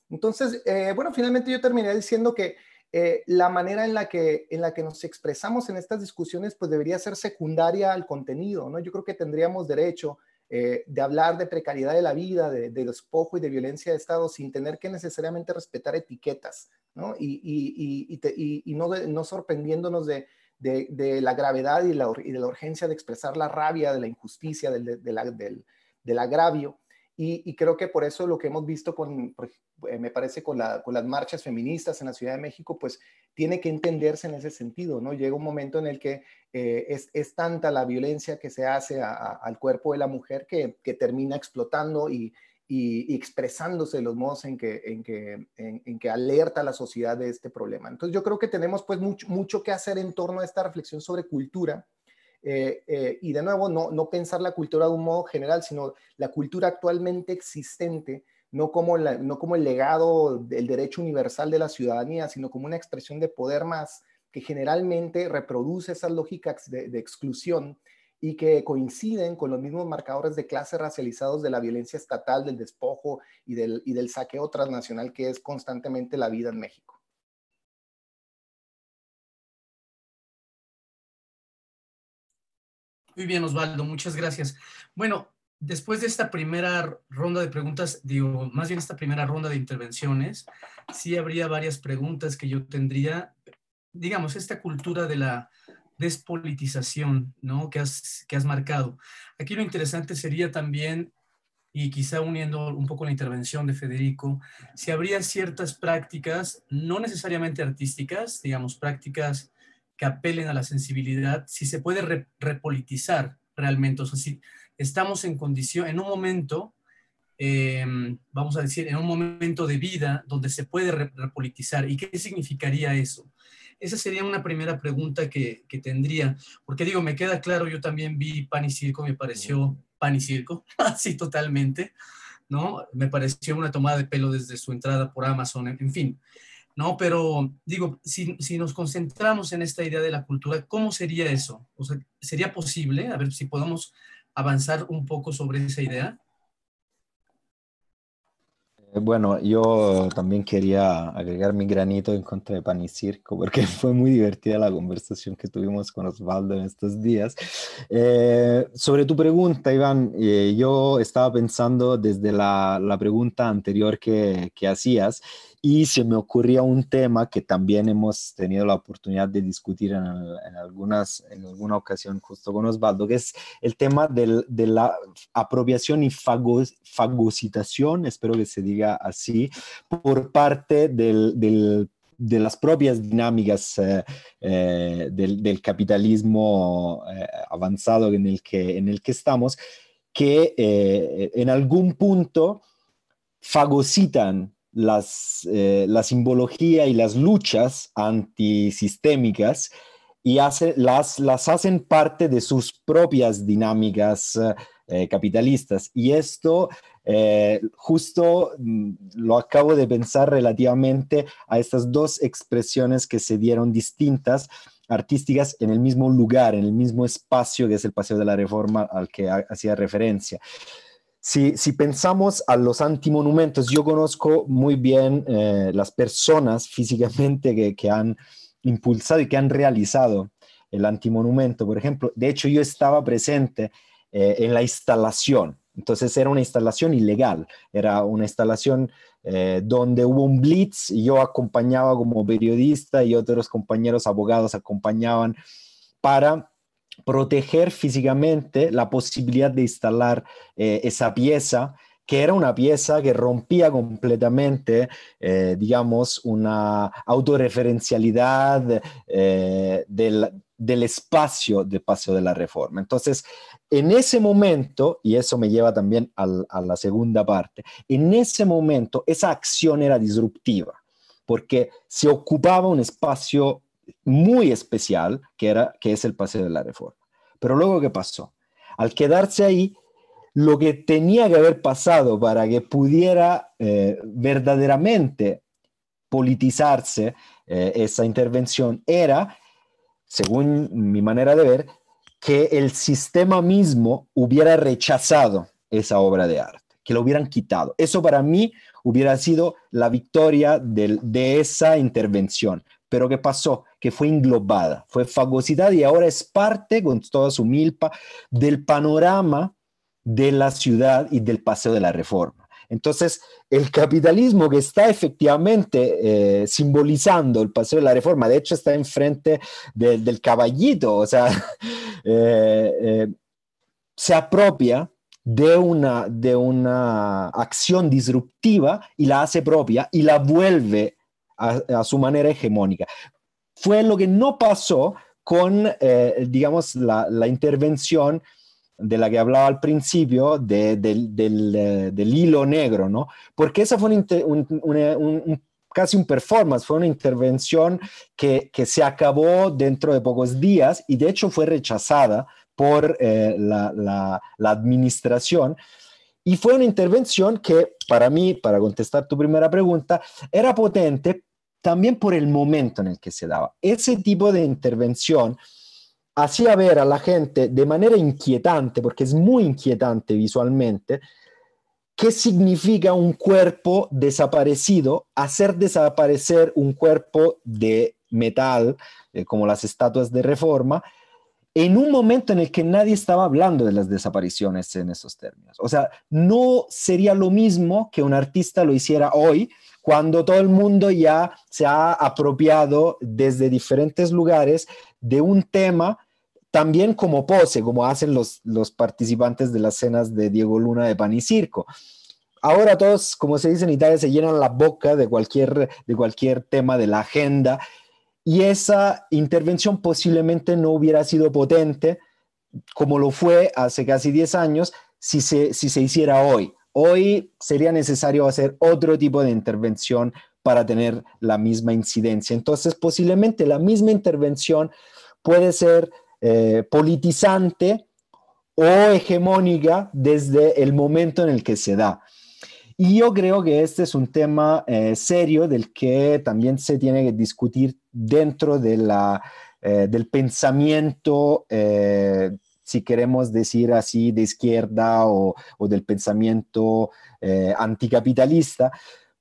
Entonces, eh, bueno, finalmente yo terminé diciendo que eh, la manera en la, que, en la que nos expresamos en estas discusiones, pues debería ser secundaria al contenido, ¿no? Yo creo que tendríamos derecho eh, de hablar de precariedad de la vida, de, despojo y de violencia de Estado sin tener que necesariamente respetar etiquetas, ¿no? Y, y, y, y no, no sorprendiéndonos de de, la gravedad y, de la urgencia de expresar la rabia, de la injusticia, del, agravio. Y, creo que por eso lo que hemos visto eh, me parece, con, las marchas feministas en la Ciudad de México, pues tiene que entenderse en ese sentido, ¿no? Llega un momento en el que eh, es, tanta la violencia que se hace al cuerpo de la mujer que termina explotando y, y, expresándose los modos en que, en que, alerta a la sociedad de este problema. Entonces yo creo que tenemos pues mucho, que hacer en torno a esta reflexión sobre cultura, eh, eh, y de nuevo, no, pensar la cultura de un modo general, sino la cultura actualmente existente, no como, no como el legado del derecho universal de la ciudadanía, sino como una expresión de poder más que generalmente reproduce esas lógicas de exclusión y que coinciden con los mismos marcadores de clase racializados de la violencia estatal, del despojo y del, y del saqueo transnacional que es constantemente la vida en México. Muy bien, Osvaldo, muchas gracias. Bueno, después de esta primera ronda de preguntas, digo, más bien esta primera ronda de intervenciones, sí habría varias preguntas que yo tendría. Digamos, esta cultura de la despolitización ¿no? que, has, que has marcado. Aquí lo interesante sería también, y quizá uniendo un poco la intervención de Federico, si habría ciertas prácticas, no necesariamente artísticas, digamos, prácticas que apelen a la sensibilidad, si se puede repolitizar realmente. O sea, si estamos en condición, en un momento Em, vamos a decir, en un momento de vida donde se puede repolitizar. ¿Y qué significaría eso? Esa sería una primera pregunta que, que tendría, porque digo, me queda claro, yo también vi Pan y Circo, me pareció Pan y Circo, así <laughs> totalmente, ¿no? Me pareció una tomada de pelo desde su entrada por Amazon, en, en fin, ¿no? Pero digo, si, si nos concentramos en esta idea de la cultura, ¿cómo sería eso? O sea, ¿sería posible? A ver si podemos avanzar un poco sobre esa idea. Eh, bueno, yo también quería agregar mi granito en contra de Pan y Circo, porque <laughs> fue muy divertida la conversación que tuvimos con Osvaldo en estos días. Eh, sobre tu pregunta, Iván, eh, yo estaba pensando desde la, pregunta anterior que, que hacías y se me ocurría un tema que también hemos tenido la oportunidad de discutir en, algunas, en alguna ocasión justo con Osvaldo, que es el tema de la apropiación y fagocitación, espero que se diga así, por parte de las propias dinámicas eh, eh, del, capitalismo eh, avanzado en el, que, en el que estamos, que en algún punto fagocitan las, eh, la simbología y las luchas antisistémicas y las, las hacen parte de sus propias dinámicas eh, capitalistas. Y esto eh, justo mm, lo acabo de pensar relativamente a estas dos expresiones que se dieron distintas artísticas en el mismo lugar, en el mismo espacio que es el Paseo de la Reforma al que hacía referencia si, pensamos a los antimonumentos, yo conozco muy bien eh, las personas físicamente que, han impulsado y que han realizado el antimonumento. Por ejemplo, de hecho yo estaba presente eh, en la instalación. Entonces era una instalación ilegal, era una instalación eh, donde hubo un blitz y yo acompañaba como periodista y otros compañeros abogados acompañaban para proteger físicamente la posibilidad de instalar eh, esa pieza, que era una pieza que rompía completamente, eh, digamos, una autorreferencialidad eh, del, espacio, del espacio de la reforma. Entonces, en ese momento, y eso me lleva también a la segunda parte, en ese momento esa acción era disruptiva, porque se ocupaba un espacio muy especial que, era, que es el Paseo de la Reforma. Pero luego, ¿qué pasó? Al quedarse ahí, lo que tenía que haber pasado para que pudiera eh, verdaderamente politizarse eh, esa intervención era, según mi manera de ver, que el sistema mismo hubiera rechazado esa obra de arte, que lo hubieran quitado. Eso para mí hubiera sido la victoria de esa intervención. Pero ¿qué pasó? que fue englobada, fue fagocitada y ahora es parte con toda su milpa del panorama de la ciudad y del paseo de la reforma. Entonces, el capitalismo que está efectivamente eh, simbolizando el paseo de la reforma, de hecho está enfrente frente del caballito, o sea, <laughs> eh, eh, se apropia de una, de una acción disruptiva y la hace propia y la vuelve a, su manera hegemónica fue lo que no pasó con, eh, digamos, la, intervención de la que hablaba al principio eh, del, hilo negro, ¿no? Porque esa fue casi un performance, fue una intervención que, se acabó dentro de pocos días y de hecho fue rechazada por eh, la, la, administración. Y fue una intervención que para mí, para contestar tu primera pregunta, era potente también por el momento en el que se daba. Ese tipo de intervención hacía ver a la gente de manera inquietante, porque es muy inquietante visualmente, qué significa un cuerpo desaparecido, hacer desaparecer un cuerpo de metal, eh, como las estatuas de reforma, en un momento en el que nadie estaba hablando de las desapariciones en esos términos. O sea, no sería lo mismo que un artista lo hiciera hoy, cuando todo el mundo ya se ha apropiado desde diferentes lugares de un tema también como pose, como hacen los, los participantes de las cenas de Diego Luna de Pan y Circo. Ahora todos, como se dice en Italia, se llenan la boca de cualquier, de cualquier tema de la agenda y esa intervención posiblemente no hubiera sido potente como lo fue hace casi 10 años si si se hiciera hoy. Hoy sería necesario hacer otro tipo de intervención para tener la misma incidencia. Entonces, posiblemente la misma intervención puede ser eh, politizante o hegemónica desde el momento en el que se da. Y yo creo que este es un tema eh, serio del que también se tiene que discutir dentro de la, eh, del pensamiento si queremos decir así, de izquierda o, del pensamiento eh, anticapitalista,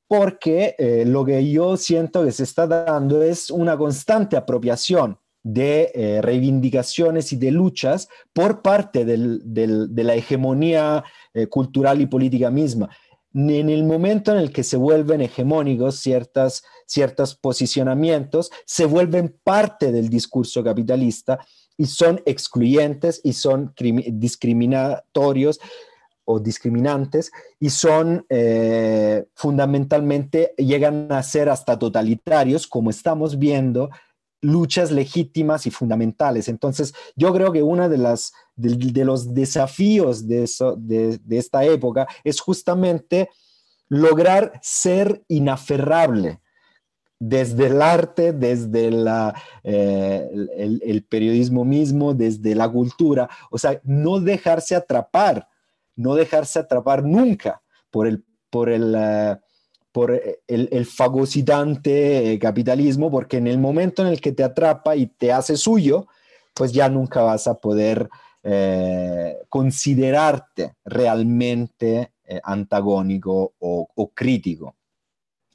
porque eh, lo que yo siento que se está dando es una constante apropiación de eh, reivindicaciones y de luchas por parte de la hegemonía cultural y política misma. En el momento en el que se vuelven hegemónicos ciertos posicionamientos, se vuelven parte del discurso capitalista y son excluyentes y son discriminatorios o discriminantes y son eh, fundamentalmente, llegan a ser hasta totalitarios, como estamos viendo, luchas legítimas y fundamentales. Entonces, yo creo que uno de, las, los desafíos de, eso, de, de esta época es justamente lograr ser inaferrable desde el arte, desde eh, el, periodismo mismo, desde la cultura. O sea, no dejarse atrapar, no dejarse atrapar nunca por eh, el, fagocitante capitalismo, porque en el momento en el que te atrapa y te hace suyo, pues ya nunca vas a poder eh, considerarte realmente antagónico o crítico.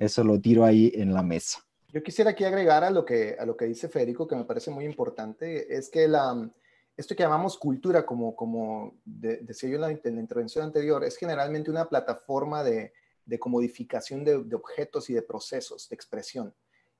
Eso lo tiro ahí en la mesa. Yo quisiera aquí agregar a lo que, a lo que dice Federico, que me parece muy importante, es que la, esto que llamamos cultura, como, como decía yo en la, intervención anterior, es generalmente una plataforma de, de comodificación de, de, objetos y de procesos de expresión.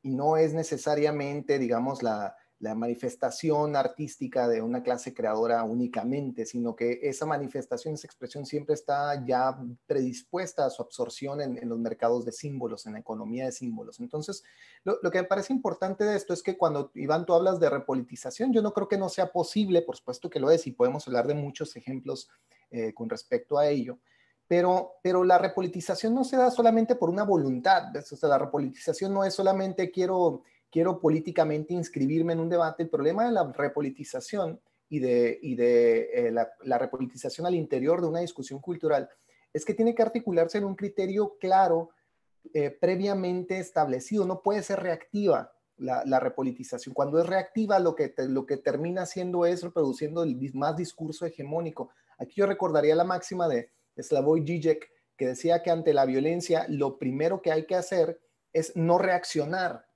Y no es necesariamente, digamos, la, la manifestación artística de una clase creadora únicamente, sino que esa manifestación, esa expresión siempre está ya predispuesta a su absorción en, los mercados de símbolos, en la economía de símbolos. Entonces, lo, que me parece importante de esto es que cuando, Iván, tú hablas de repolitización, yo no creo que no sea posible, por supuesto que lo es, y podemos hablar de muchos ejemplos eh, con respecto a ello. Pero, pero, la repolitización no se da solamente por una voluntad, o sea, la repolitización no es solamente quiero quiero políticamente inscribirme en un debate, el problema de la repolitización y de, de eh, la, la, repolitización al interior de una discusión cultural es que tiene que articularse en un criterio claro, eh, previamente establecido, no puede ser reactiva. La, la, repolitización. Cuando es reactiva, lo que, lo que termina haciendo es reproduciendo el más discurso hegemónico. Aquí yo recordaría la máxima de Slavoj Žižek, que decía que ante la violencia lo primero que hay que hacer es no reaccionar,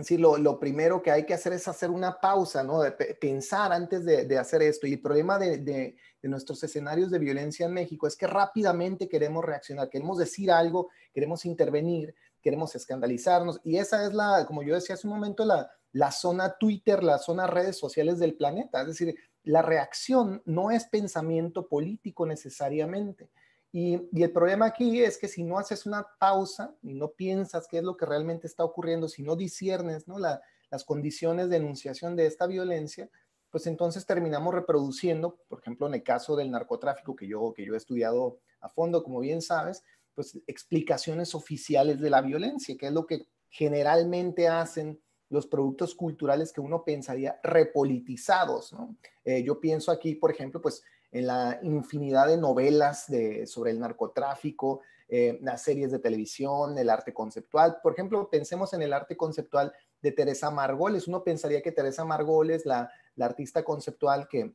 decir, lo, primero que hay que hacer es hacer una pausa, ¿no? De pensar antes de, hacer esto. Y el problema de, nuestros escenarios de violencia en México es que rápidamente queremos reaccionar, queremos decir algo, queremos intervenir, queremos escandalizarnos. Y esa es la, como yo decía hace un momento, la zona Twitter, la zona redes sociales del planeta. Es decir, la reacción no es pensamiento político necesariamente. Y, el problema aquí es que si no haces una pausa y no piensas qué es lo que realmente está ocurriendo, si no disiernes ¿no? las condiciones de enunciación de esta violencia, pues entonces terminamos reproduciendo, por ejemplo, en el caso del narcotráfico que yo, que yo he estudiado a fondo, como bien sabes, pues explicaciones oficiales de la violencia, que es lo que generalmente hacen los productos culturales que uno pensaría repolitizados. Eh, yo pienso aquí, por ejemplo, pues en la infinidad de novelas sobre el narcotráfico, eh, las series de televisión, el arte conceptual. Por ejemplo, pensemos en el arte conceptual de Teresa Margoles. Uno pensaría que Teresa Margoles, la, la artista conceptual que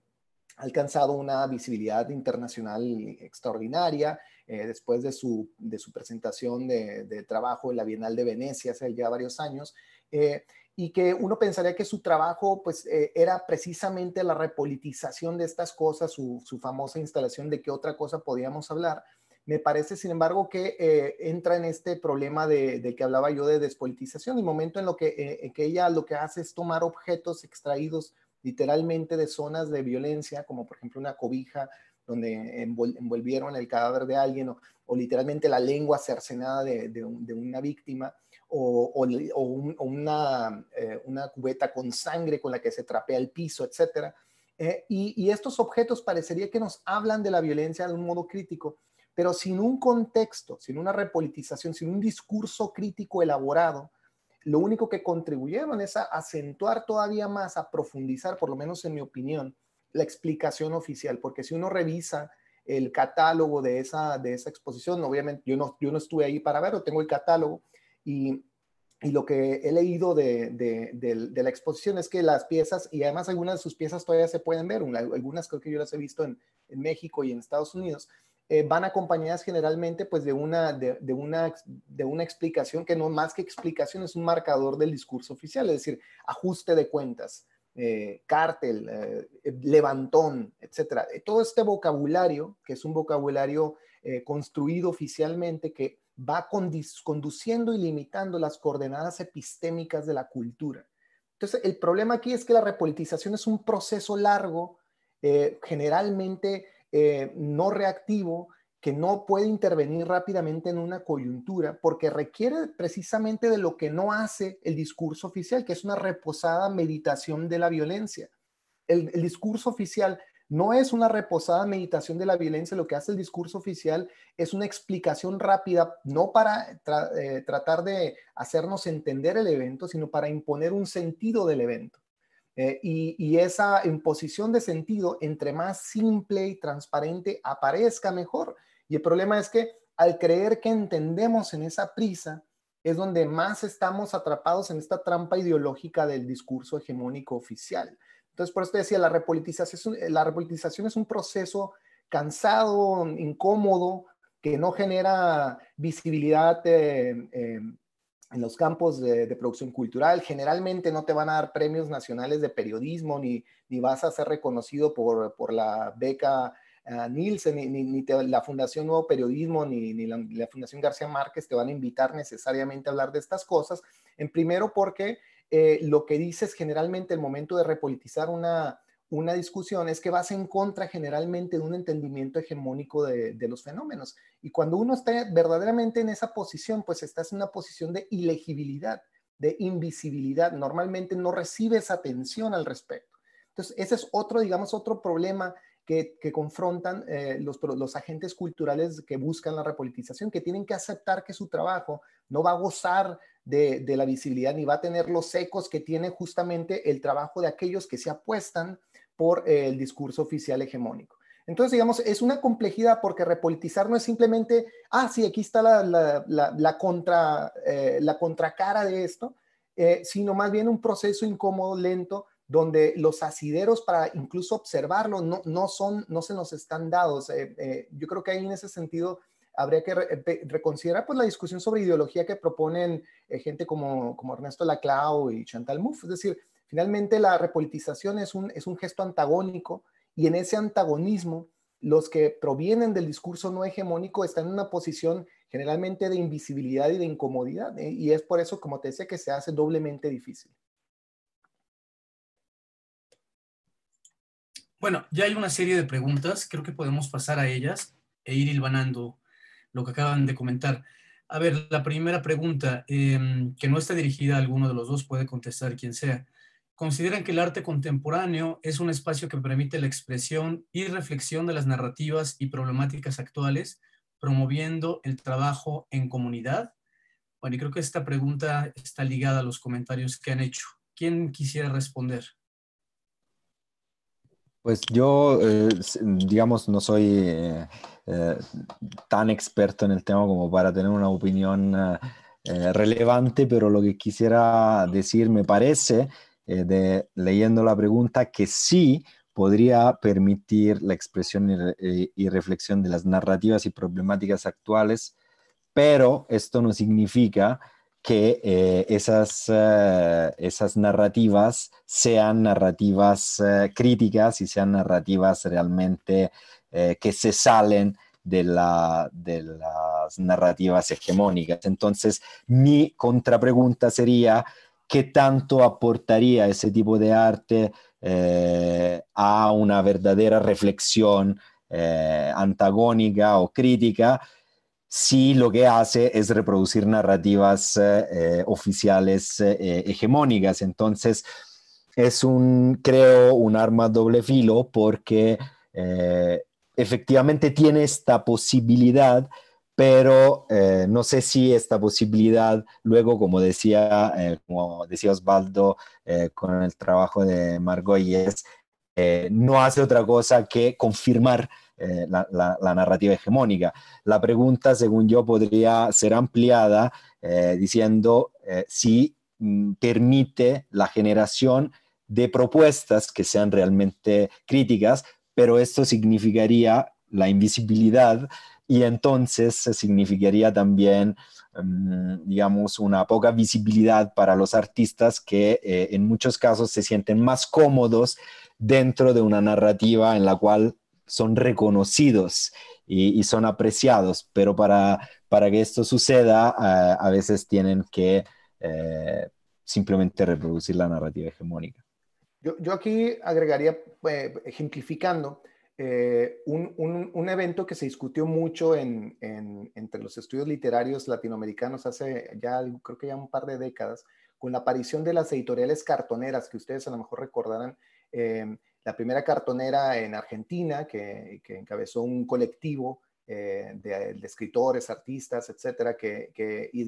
ha alcanzado una visibilidad internacional extraordinaria, eh, después de su, de su presentación de, trabajo en la Bienal de Venecia hace ya varios años. Eh, y que uno pensaría que su trabajo pues eh, era precisamente la repolitización de estas cosas, su, famosa instalación de qué otra cosa podíamos hablar. Me parece, sin embargo, que eh, entra en este problema de, que hablaba yo de despolitización, y momento en lo eh, que, ella lo que hace es tomar objetos extraídos literalmente de zonas de violencia, como por ejemplo una cobija donde envolvieron el cadáver de alguien o, literalmente la lengua cercenada de una víctima o, eh, una, cubeta con sangre con la que se trapea el piso, etc. Eh, y, estos objetos parecería que nos hablan de la violencia de un modo crítico, pero sin un contexto, sin una repolitización, sin un discurso crítico elaborado, lo único que contribuyeron es a acentuar todavía más, a profundizar, por lo menos en mi opinión, la explicación oficial, porque si uno revisa el catálogo de esa, de esa exposición, obviamente yo no, yo no estuve ahí para verlo, tengo el catálogo, y, lo que he leído de, la exposición es que las piezas, y además algunas de sus piezas todavía se pueden ver, algunas creo que yo las he visto en, México y en Estados Unidos, eh, van acompañadas generalmente pues de una, de, una, de una explicación que no más que explicación es un marcador del discurso oficial, es decir, ajuste de cuentas, eh, cártel, eh, levantón, etcétera. Todo este vocabulario, que es un vocabulario construido oficialmente que va conduciendo y limitando las coordenadas epistémicas de la cultura. Entonces, el problema aquí es que la repolitización es un proceso largo, eh, generalmente eh, no reactivo, que no puede intervenir rápidamente en una coyuntura, porque requiere precisamente de lo que no hace el discurso oficial, que es una reposada meditación de la violencia. el discurso oficial no es una reposada meditación de la violencia, lo que hace el discurso oficial es una explicación rápida, no para eh, tratar de hacernos entender el evento, sino para imponer un sentido del evento. Eh, y, esa imposición de sentido, entre más simple y transparente aparezca mejor. Y el problema es que al creer que entendemos en esa prisa, es donde más estamos atrapados en esta trampa ideológica del discurso hegemónico oficial. Entonces, por eso decía, la repolitización, eh, la es un proceso cansado, incómodo, que no genera visibilidad eh, em, en los campos de, producción cultural. Generalmente no te van a dar premios nacionales de periodismo, ni, ni vas a ser reconocido por, por la beca eh, Nielsen, ni, ni, la Fundación Nuevo Periodismo, ni, la, Fundación García Márquez te van a invitar necesariamente a hablar de estas cosas. En primero porque eh, lo que dices generalmente el momento de repolitizar una, discusión es que vas en contra generalmente de un entendimiento hegemónico de, los fenómenos. Y cuando uno está verdaderamente en esa posición, pues estás en una posición de ilegibilidad, de invisibilidad. Normalmente no recibes atención al respecto. Entonces, ese es otro, digamos, otro problema que, confrontan eh, los, los agentes culturales que buscan la repolitización, que tienen que aceptar que su trabajo no va a gozar de, la visibilidad ni va a tener los ecos que tiene justamente el trabajo de aquellos que se apuestan por eh, el discurso oficial hegemónico. Entonces, digamos, es una complejidad porque repolitizar no es simplemente, ah, sí, aquí está la, la, contra, eh, la contracara de esto, eh, sino más bien un proceso incómodo, lento, donde los asideros para incluso observarlo no, son, no se nos están dados. yo creo que ahí en ese sentido habría que eh, reconsiderar pues, la discusión sobre ideología que proponen eh, gente como, Ernesto Laclau y Chantal Mouffe. Es decir, finalmente la repolitización es un, es un gesto antagónico y en ese antagonismo los que provienen del discurso no hegemónico están en una posición generalmente de invisibilidad y de incomodidad. Eh, y es por eso, como te decía, que se hace doblemente difícil. Bueno, ya hay una serie de preguntas, creo que podemos pasar a ellas e ir hilvanando lo que acaban de comentar. A ver, la primera pregunta, em, que no está dirigida a alguno de los dos, puede contestar quien sea. ¿Consideran que el arte contemporáneo es un espacio que permite la expresión y reflexión de las narrativas y problemáticas actuales, promoviendo el trabajo en comunidad? Bueno, y creo que esta pregunta está ligada a los comentarios que han hecho. ¿Quién quisiera responder? Pues yo, eh, digamos, no soy eh, eh, tan experto en el tema como para tener una opinión ah, relevante, pero lo que quisiera decir me parece, leyendo la pregunta, que sí podría permitir la expresión y reflexión de las narrativas y problemáticas actuales, pero esto no significa que eh, eh, esas, narrativas sean narrativas eh, críticas y sean narrativas realmente que se salen de, de, las narrativas hegemónicas. Entonces, mi contrapregunta sería, ¿qué tanto aportaría ese tipo de arte a una verdadera reflexión antagónica o crítica? si lo que hace es reproducir narrativas eh, eh, oficiales eh, hegemónicas. Entonces, es un, creo, un arma doble filo porque efectivamente tiene esta posibilidad, pero no sé si esta posibilidad luego, como decía, como decía Osvaldo con el trabajo de Margoyes, no hace otra cosa que confirmar eh, la, narrativa hegemónica. La pregunta, según yo, podría ser ampliada eh, diciendo eh, si mm, permite la generación de propuestas que sean realmente críticas, pero esto significaría la invisibilidad y entonces significaría también mm, digamos, una poca visibilidad para los artistas que en muchos casos se sienten más cómodos dentro de una narrativa en la cual son reconocidos y, son apreciados, pero para, para que esto suceda a veces tienen que eh, simplemente reproducir la narrativa hegemónica. Yo, yo aquí agregaría, pues, ejemplificando, eh, un, evento que se discutió mucho entre los estudios literarios latinoamericanos hace ya, creo que ya un par de décadas, con la aparición de las editoriales cartoneras, que ustedes a lo mejor recordarán, eh, la primera cartonera en Argentina que, encabezó un colectivo eh, de, escritores, artistas, etcétera, que,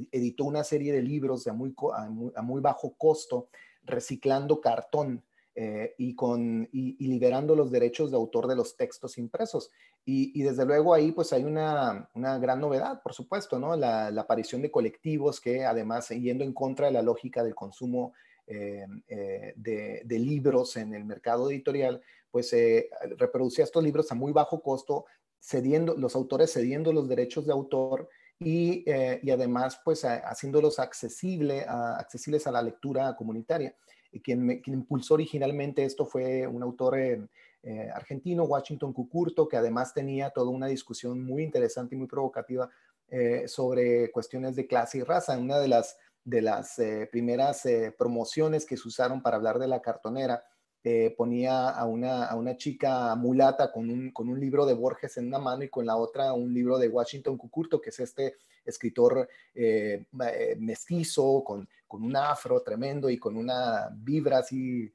editó una serie de libros a, muy, bajo costo, reciclando cartón eh, y, con, liberando los derechos de autor de los textos impresos. Y, desde luego ahí pues hay una, gran novedad, por supuesto, ¿no? La, la, aparición de colectivos que además yendo en contra de la lógica del consumo eh, eh, de, libros en el mercado editorial, pues eh, reproducía estos libros a muy bajo costo, cediendo, los autores cediendo los derechos de autor y, eh, además pues haciéndolos accesible accesibles a la lectura comunitaria. Y quien, quien impulsó originalmente esto fue un autor argentino, Washington Cucurto, que además tenía toda una discusión muy interesante y muy provocativa sobre cuestiones de clase y raza. Una de las de las eh, primeras eh, promociones que se usaron para hablar de la cartonera, eh, ponía a una, chica mulata con un, libro de Borges en una mano y con la otra un libro de Washington Cucurto, que es este escritor mestizo, con, con, un afro tremendo y con una vibra así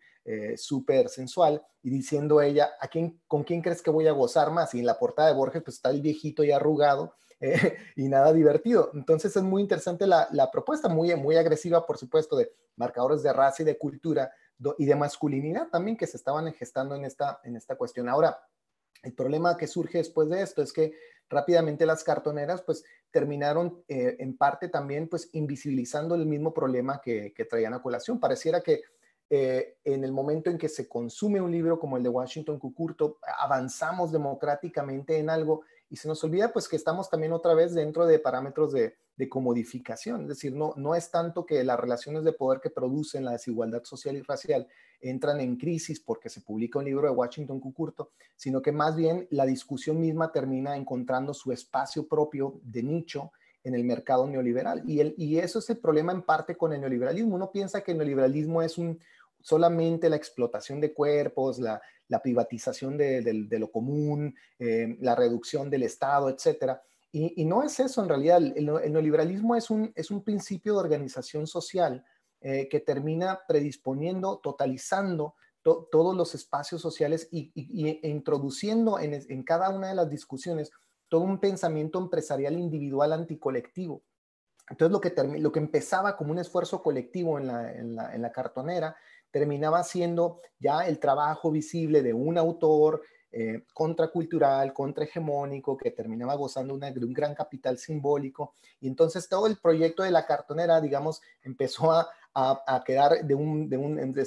súper sensual, y diciendo ella, ¿a quién, ¿con quién crees que voy a gozar más? Y en la portada de Borges pues está el viejito y arrugado, eh, <laughs> y nada divertido. Entonces es muy interesante la, propuesta, muy, muy agresiva, por supuesto, de marcadores de raza y de cultura y de masculinidad también que se estaban gestando en esta, en esta cuestión. Ahora, el problema que surge después de esto es que rápidamente las cartoneras pues terminaron eh, en parte también pues invisibilizando el mismo problema que, traían a colación. Pareciera que eh, en el momento en que se consume un libro como el de Washington Cucurto, avanzamos democráticamente en algo y se nos olvida pues que estamos también otra vez dentro de parámetros de, comodificación, es decir, no, no es tanto que las relaciones de poder que producen la desigualdad social y racial entran en crisis porque se publica un libro de Washington Cucurto, sino que más bien la discusión misma termina encontrando su espacio propio de nicho en el mercado neoliberal. Y, el, y eso es el problema en parte con el neoliberalismo. Uno piensa que el neoliberalismo es un solamente la explotación de cuerpos, la, privatización de, lo común, eh, la reducción del Estado, etc. Y, no es eso en realidad. El, neoliberalismo es un, principio de organización social eh, que termina predisponiendo, totalizando todos los espacios sociales y, e introduciendo en, cada una de las discusiones todo un pensamiento empresarial individual anticolectivo. Entonces, lo que, lo que empezaba como un esfuerzo colectivo en la cartonera terminaba siendo ya el trabajo visible de un autor eh, contracultural, contrahegemónico, que terminaba gozando de un gran capital simbólico. Y entonces todo el proyecto de la cartonera, digamos, empezó a, quedar de un,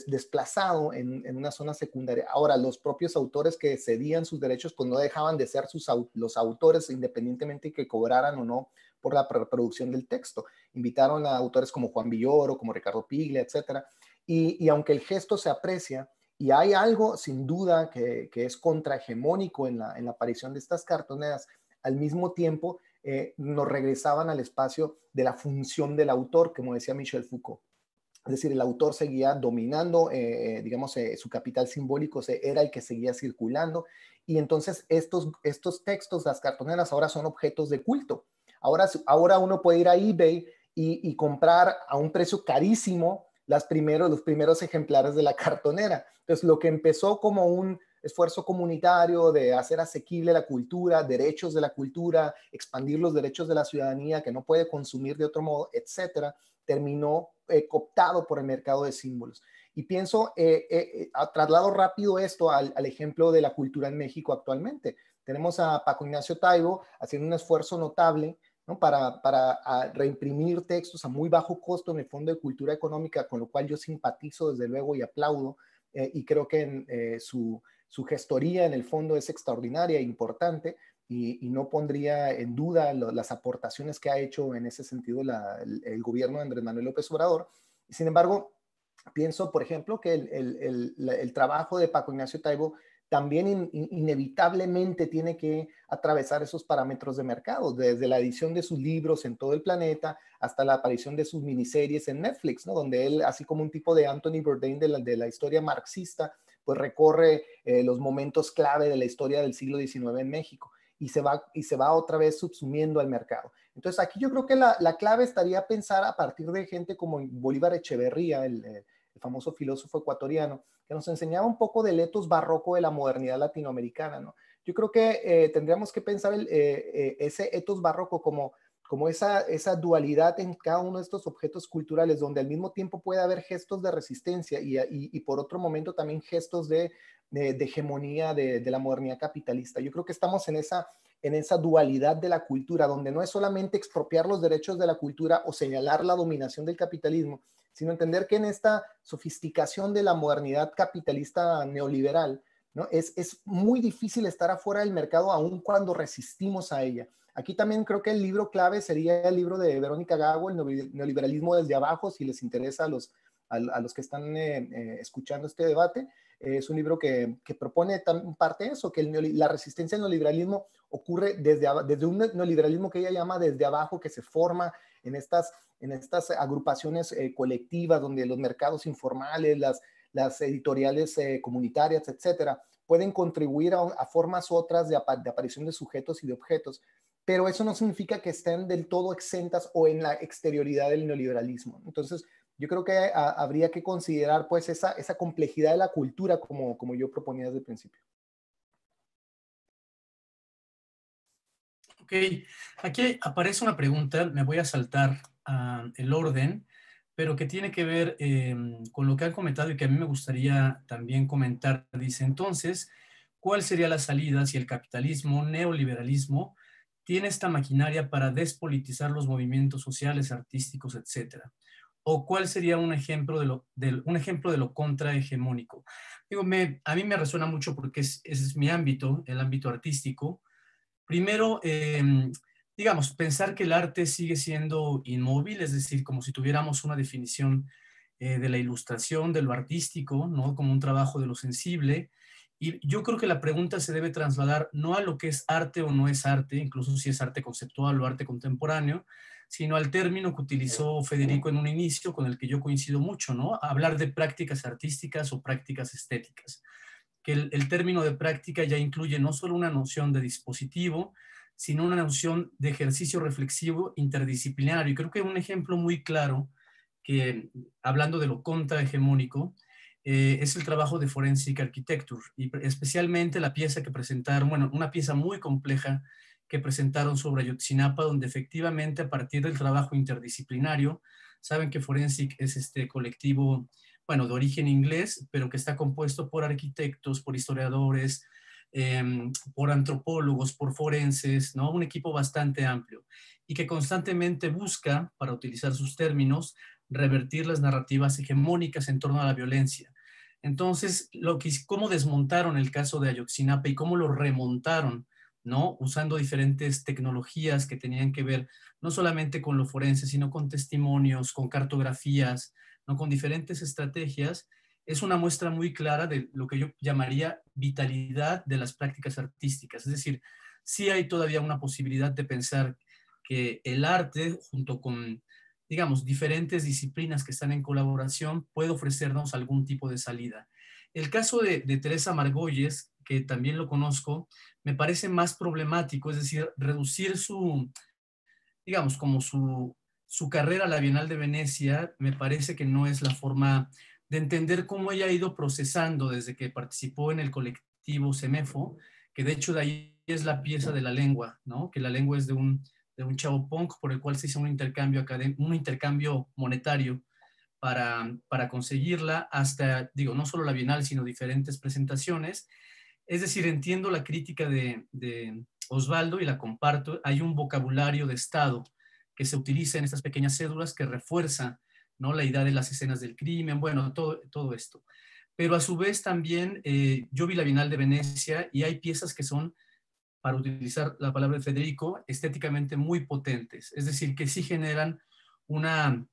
desplazado en, una zona secundaria. Ahora, los propios autores que cedían sus derechos, pues no dejaban de ser sus, los autores, independientemente que cobraran o no por la reproducción del texto. Invitaron a autores como Juan Villoro, como Ricardo Piglia, etcétera. Y, aunque el gesto se aprecia, y hay algo sin duda que, es contrahegemónico en la, aparición de estas cartoneras, al mismo tiempo eh, nos regresaban al espacio de la función del autor, como decía Michel Foucault. Es decir, el autor seguía dominando, eh, digamos, eh, su capital simbólico era el que seguía circulando. Y entonces estos, estos textos, las cartoneras, ahora son objetos de culto. Ahora, ahora uno puede ir a eBay y, y comprar a un precio carísimo las primeros, los primeros ejemplares de la cartonera. Entonces, lo que empezó como un esfuerzo comunitario de hacer asequible la cultura, derechos de la cultura, expandir los derechos de la ciudadanía que no puede consumir de otro modo, etcétera, terminó eh, cooptado por el mercado de símbolos. Y pienso, eh, eh, eh traslado rápido esto al, al ejemplo de la cultura en México actualmente. Tenemos a Paco Ignacio Taibo haciendo un esfuerzo notable para, reimprimir textos a muy bajo costo en el Fondo de Cultura Económica, con lo cual yo simpatizo desde luego y aplaudo eh, y creo que en, eh, su, gestoría en el fondo es extraordinaria e importante y, no pondría en duda las aportaciones que ha hecho en ese sentido el, gobierno de Andrés Manuel López Obrador. Sin embargo, pienso, por ejemplo, que el, el trabajo de Paco Ignacio Taibo también inevitablemente tiene que atravesar esos parámetros de mercado, desde la edición de sus libros en todo el planeta hasta la aparición de sus miniseries en Netflix, ¿no? donde él, así como un tipo de Anthony Bourdain de la, historia marxista, pues recorre eh, los momentos clave de la historia del siglo XIX en México y se va, y se va otra vez subsumiendo al mercado. Entonces aquí yo creo que la, clave estaría pensar a partir de gente como Bolívar Echeverría, el eh, famoso filósofo ecuatoriano, que nos enseñaba un poco del etos barroco de la modernidad latinoamericana, ¿no? Yo creo que eh, tendríamos que pensar eh, eh, ese etos barroco como, como esa, esa dualidad en cada uno de estos objetos culturales, donde al mismo tiempo puede haber gestos de resistencia y, y, por otro momento también gestos de, de, hegemonía de, de la modernidad capitalista. Yo creo que estamos en esa, en esa dualidad de la cultura, donde no es solamente expropiar los derechos de la cultura o señalar la dominación del capitalismo, sino entender que en esta sofisticación de la modernidad capitalista neoliberal, ¿no? es, muy difícil estar afuera del mercado aun cuando resistimos a ella. Aquí también creo que el libro clave sería el libro de Verónica Gago, El neoliberalismo desde abajo, si les interesa a los, a, los que están eh, eh, escuchando este debate. Eh, es un libro que, que propone también parte eso, que la resistencia al neoliberalismo ocurre desde, desde un neoliberalismo que ella llama desde abajo, que se forma en estas, en estas agrupaciones eh, colectivas donde los mercados informales, las, editoriales eh, comunitarias, etcétera, pueden contribuir a, formas otras de, aparición de sujetos y de objetos, pero eso no significa que estén del todo exentas o en la exterioridad del neoliberalismo. Entonces, yo creo que ah, habría que considerar pues esa, complejidad de la cultura como, como yo proponía desde el principio. Ok, aquí aparece una pregunta, me voy a saltar ah, el orden, pero que tiene que ver em, con lo que han comentado y que a mí me gustaría también comentar. Dice entonces, ¿cuál sería la salida si el capitalismo, neoliberalismo, tiene esta maquinaria para despolitizar los movimientos sociales, artísticos, etcétera? ¿O cuál sería un ejemplo de lo, un ejemplo de lo contrahegemónico? Digo, a mí me resuena mucho porque ese es mi ámbito, el ámbito artístico, Primero, em, digamos, pensar que el arte sigue siendo inmóvil, es decir, como si tuviéramos una definición eh, de la ilustración, de lo artístico, ¿no? como un trabajo de lo sensible. Y yo creo que la pregunta se debe trasladar no a lo que es arte o no es arte, incluso si es arte conceptual o arte contemporáneo, sino al término que utilizó Federico en un inicio, con el que yo coincido mucho, ¿no? Hablar de prácticas artísticas o prácticas estéticas que el, término de práctica ya incluye no solo una noción de dispositivo, sino una noción de ejercicio reflexivo interdisciplinario. Y creo que un ejemplo muy claro, que hablando de lo contrahegemónico, eh, es el trabajo de Forensic Architecture, y especialmente la pieza que presentaron, bueno, una pieza muy compleja que presentaron sobre Ayotzinapa, donde efectivamente a partir del trabajo interdisciplinario, saben que Forensic es este colectivo bueno, de origen inglés, pero que está compuesto por arquitectos, por historiadores, em, por antropólogos, por forenses, ¿no? Un equipo bastante amplio y que constantemente busca, para utilizar sus términos, revertir las narrativas hegemónicas en torno a la violencia. Entonces, lo cómo desmontaron el caso de Ayotzinapa y cómo lo remontaron, ¿no? Usando diferentes tecnologías que tenían que ver no solamente con lo forense, sino con testimonios, con cartografías, con diferentes estrategias, es una muestra muy clara de lo que yo llamaría vitalidad de las prácticas artísticas. Es decir, sí hay todavía una posibilidad de pensar que el arte, junto con, digamos, diferentes disciplinas que están en colaboración, puede ofrecernos algún tipo de salida. El caso de, de Teresa Margolles, que también lo conozco, me parece más problemático, es decir, reducir su, digamos, como su su carrera a la Bienal de Venecia, me parece que no es la forma de entender cómo ella ha ido procesando desde que participó en el colectivo CEMEFO, que de hecho de ahí es la pieza de la lengua, ¿no? que la lengua es de un, de un chavo punk por el cual se hizo un intercambio, un intercambio monetario para, conseguirla hasta, digo, no solo la Bienal, sino diferentes presentaciones. Es decir, entiendo la crítica de, de Osvaldo y la comparto. Hay un vocabulario de Estado que se utiliza en estas pequeñas cédulas que refuerzan ¿no? la idea de las escenas del crimen, bueno, todo, todo esto. Pero a su vez también eh, yo vi la Bienal de Venecia y hay piezas que son, para utilizar la palabra de Federico, estéticamente muy potentes. Es decir, que sí generan una,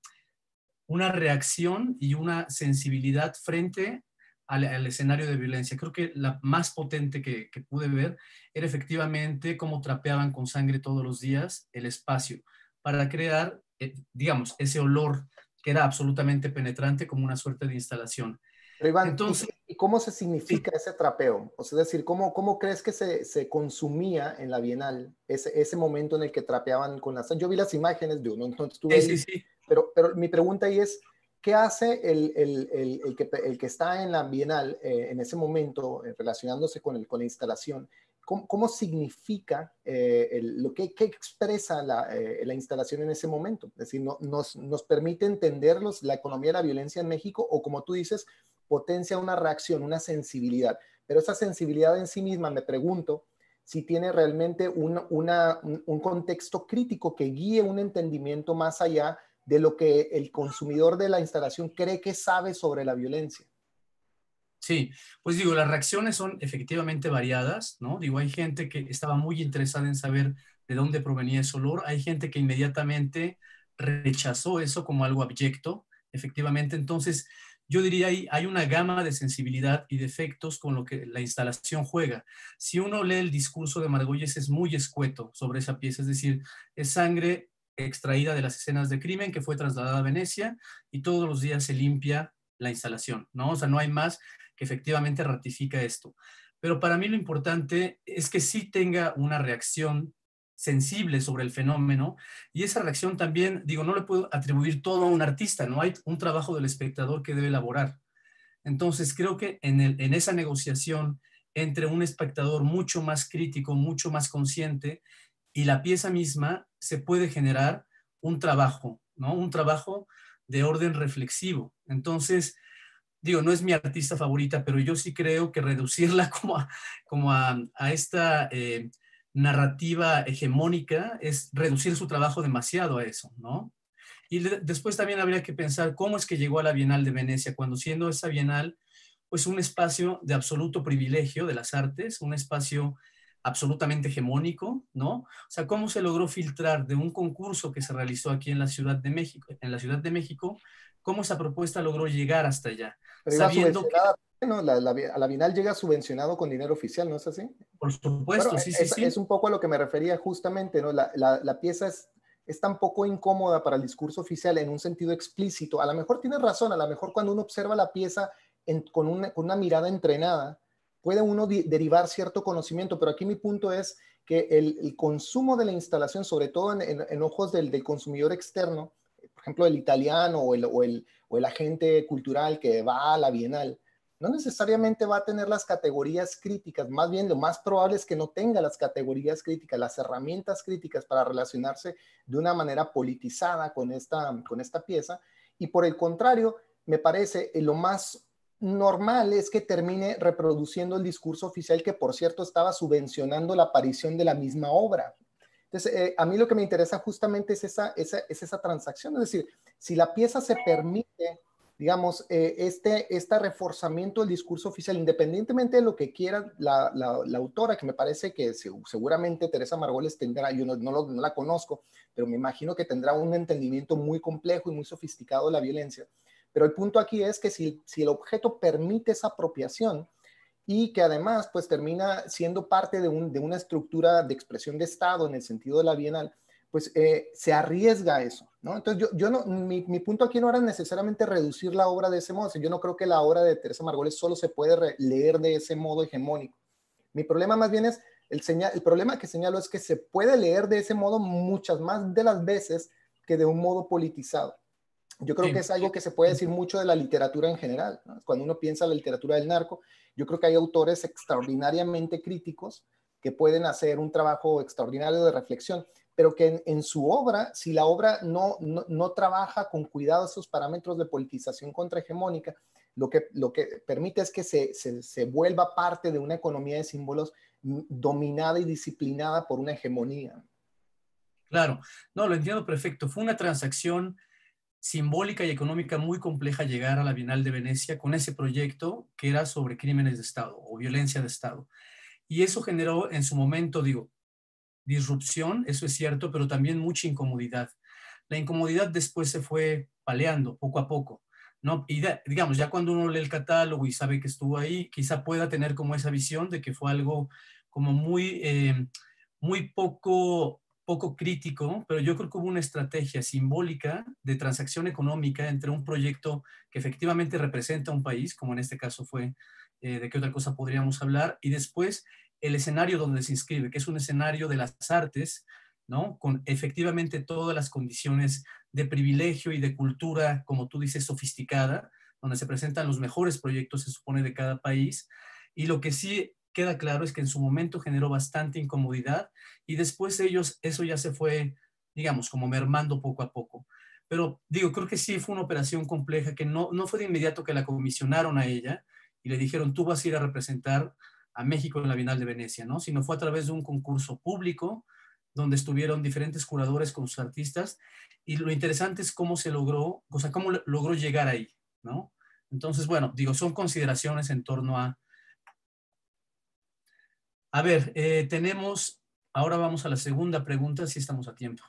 una reacción y una sensibilidad frente al, escenario de violencia. Creo que la más potente que, que, pude ver era efectivamente cómo trapeaban con sangre todos los días el espacio para crear, eh, digamos, ese olor que era absolutamente penetrante como una suerte de instalación. Pero Entonces, ¿y cómo se significa ese trapeo? O sea, es decir, ¿cómo, cómo crees que se, se, consumía en la Bienal ese, ese momento en el que trapeaban con las... Yo vi las imágenes de uno, entonces Sí, sí, sí. Pero, pero mi pregunta ahí es, ¿Qué hace el, el, el, que, el que está en la Bienal eh, en ese momento eh, relacionándose con, con la instalación? cómo, significa eh, lo que, expresa eh, la, instalación en ese momento. Es decir, nos, permite entender la economía de la violencia en México o como tú dices, potencia una reacción, una sensibilidad. Pero esa sensibilidad en sí misma, me pregunto, si tiene realmente un contexto crítico que guíe un entendimiento más allá de lo que el consumidor de la instalación cree que sabe sobre la violencia. Sí, pues digo, las reacciones son efectivamente variadas, ¿no? Digo, hay gente que estaba muy interesada en saber de dónde provenía ese olor, hay gente que inmediatamente rechazó eso como algo abyecto, efectivamente. Entonces, yo diría ahí hay una gama de sensibilidad y defectos con lo que la instalación juega. Si uno lee el discurso de Margolles es muy escueto sobre esa pieza, es decir, es sangre extraída de las escenas de crimen que fue trasladada a Venecia y todos los días se limpia la instalación, ¿no? O sea, no hay más que efectivamente ratifica esto. Pero para mí lo importante es que sí tenga una reacción sensible sobre el fenómeno y esa reacción también, digo, no le puedo atribuir todo a un artista, no hay un trabajo del espectador que debe elaborar. Entonces creo que en, en esa negociación entre un espectador mucho más crítico, mucho más consciente y la pieza misma se puede generar un trabajo, ¿no? Un trabajo de orden reflexivo. Entonces, digo, no es mi artista favorita, pero yo sí creo que reducirla <laughs> como a, esta eh, narrativa hegemónica es reducir su trabajo demasiado a eso, ¿no? Y después también habría que pensar cómo es que llegó a la Bienal de Venecia, cuando siendo esa Bienal, pues un espacio de absoluto privilegio de las artes, un espacio absolutamente hegemónico, ¿no? O sea, cómo se logró filtrar de un concurso que se realizó aquí en la Ciudad de México, en la Ciudad de México, cómo esa propuesta logró llegar hasta allá. sabiendo que... ¿no? La, la, la, llega subvencionado con dinero oficial, ¿no es así? Por supuesto, sí, sí, sí. Es un poco a lo que me refería justamente, ¿no? La, pieza es, es tan poco incómoda para el discurso oficial en un sentido explícito. A lo mejor tienes razón, a lo mejor cuando uno observa la pieza con, una, mirada entrenada, puede uno derivar cierto conocimiento, pero aquí mi punto es que el, consumo de la instalación, sobre todo en, ojos del, del consumidor externo, ejemplo, el italiano o el, agente cultural que va a la Bienal, no necesariamente va a tener las categorías críticas, más bien lo más probable es que no tenga las categorías críticas, las herramientas críticas para relacionarse de una manera politizada con esta pieza. Y por el contrario, me parece eh, lo más normal es que termine reproduciendo el discurso oficial que, por cierto, estaba subvencionando la aparición de la misma obra. Entonces, eh, a mí lo que me interesa justamente es esa, transacción, es decir, si la pieza se permite, digamos, eh, este, este reforzamiento del discurso oficial, independientemente de lo que quiera la, autora, que me parece que seguramente Teresa Margoles tendrá, yo no, la conozco, pero me imagino que tendrá un entendimiento muy complejo y muy sofisticado de la violencia. Pero el punto aquí es que si el objeto permite esa apropiación, y que además pues termina siendo parte de, una estructura de expresión de Estado en el sentido de la Bienal, pues eh, se arriesga eso, ¿no? Entonces yo, no, mi, punto aquí no era necesariamente reducir la obra de ese modo, yo no creo que la obra de Teresa Margoles solo se puede leer de ese modo hegemónico. Mi problema más bien es, el, el problema que señalo es que se puede leer de ese modo muchas más de las veces que de un modo politizado. Yo creo que es algo que se puede decir mucho de la literatura en general. Cuando uno piensa en la literatura del narco, yo creo que hay autores extraordinariamente críticos que pueden hacer un trabajo extraordinario de reflexión, pero que en, su obra, si la obra no, no, trabaja con cuidado esos parámetros de politización contrahegemónica, lo que, lo que permite es que se, se vuelva parte de una economía de símbolos dominada y disciplinada por una hegemonía. Claro, no, lo entiendo perfecto. Fue una transacción simbólica y económica muy compleja llegar a la Bienal de Venecia con ese proyecto que era sobre crímenes de Estado o violencia de Estado. Y eso generó en su momento, digo, disrupción, eso es cierto, pero también mucha incomodidad. La incomodidad después se fue paleando poco a poco. ¿no? Y digamos, ya cuando uno lee el catálogo y sabe que estuvo ahí, quizá pueda tener como esa visión de que fue algo como muy, eh, muy poco poco crítico, pero yo creo que hubo una estrategia simbólica de transacción económica entre un proyecto que efectivamente representa un país, como en este caso fue eh, de qué otra cosa podríamos hablar, y después el escenario donde se inscribe, que es un escenario de las artes, ¿no? Con efectivamente todas las condiciones de privilegio y de cultura, como tú dices, sofisticada, donde se presentan los mejores proyectos, se supone, de cada país. Y lo que sí queda claro es que en su momento generó bastante incomodidad y después ellos, eso ya se fue, digamos, como mermando poco a poco. Pero digo, creo que sí fue una operación compleja que no, no fue de inmediato que la comisionaron a ella y le dijeron, tú vas a ir a representar a México en la Bienal de Venecia, ¿no? Sino fue a través de un concurso público donde estuvieron diferentes curadores con sus artistas y lo interesante es cómo se logró, o sea, cómo logró llegar ahí, ¿no? Entonces, bueno, digo, son consideraciones en torno a a ver, eh, tenemos, ahora vamos a la segunda pregunta, si estamos a tiempo.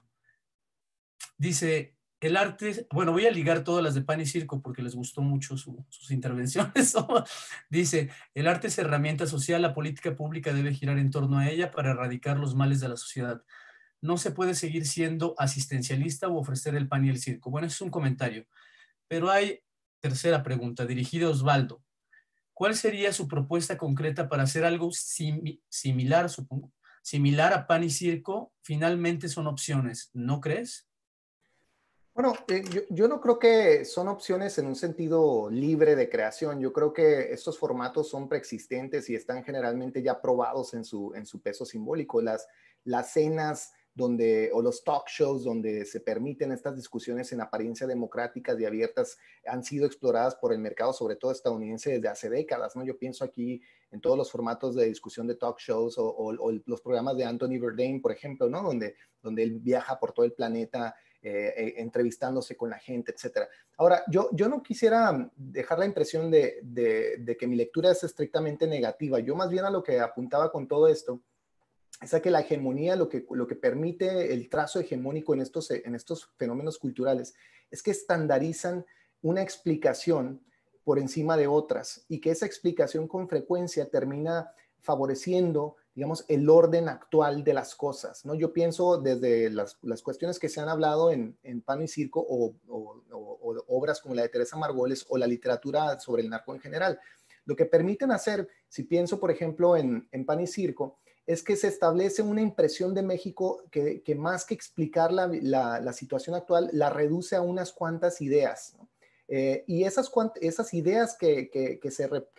Dice, el arte, bueno, voy a ligar todas las de pan y circo porque les gustó mucho sus intervenciones. <laughs> Dice, el arte es herramienta social, la política pública debe girar en torno a ella para erradicar los males de la sociedad. No se puede seguir siendo asistencialista o ofrecer el pan y el circo. Bueno, es un comentario. Pero hay tercera pregunta, dirigida a Osvaldo. ¿cuál sería su propuesta concreta para hacer algo similar, supongo? Similar a pan y circo, finalmente son opciones, ¿no crees? Bueno, eh, yo, no creo que son opciones en un sentido libre de creación. Yo creo que estos formatos son preexistentes y están generalmente ya probados en su, peso simbólico. las cenas donde, o los talk shows donde se permiten estas discusiones en apariencia democráticas y abiertas han sido exploradas por el mercado, sobre todo estadounidense, desde hace décadas. ¿no? Yo pienso aquí en todos los formatos de discusión de talk shows o, los programas de Anthony Verdain, por ejemplo, donde, donde él viaja por todo el planeta eh, eh, entrevistándose con la gente, etc. Ahora, yo, no quisiera mm, dejar la impresión de que mi lectura es estrictamente negativa. Yo más bien a lo que apuntaba con todo esto esa que la hegemonía, lo que, permite el trazo hegemónico en estos, fenómenos culturales, es que estandarizan una explicación por encima de otras y que esa explicación con frecuencia termina favoreciendo, digamos, el orden actual de las cosas. ¿no? Yo pienso desde las, cuestiones que se han hablado en, en Pano y Circo o, obras como la de Teresa Margoles o la literatura sobre el narco en general. Lo que permiten hacer, si pienso, por ejemplo, en, en Pan y Circo, es que se establece una impresión de México que, más que explicar la, situación actual, la reduce a unas cuantas ideas. Eh, y esas, esas ideas que, que,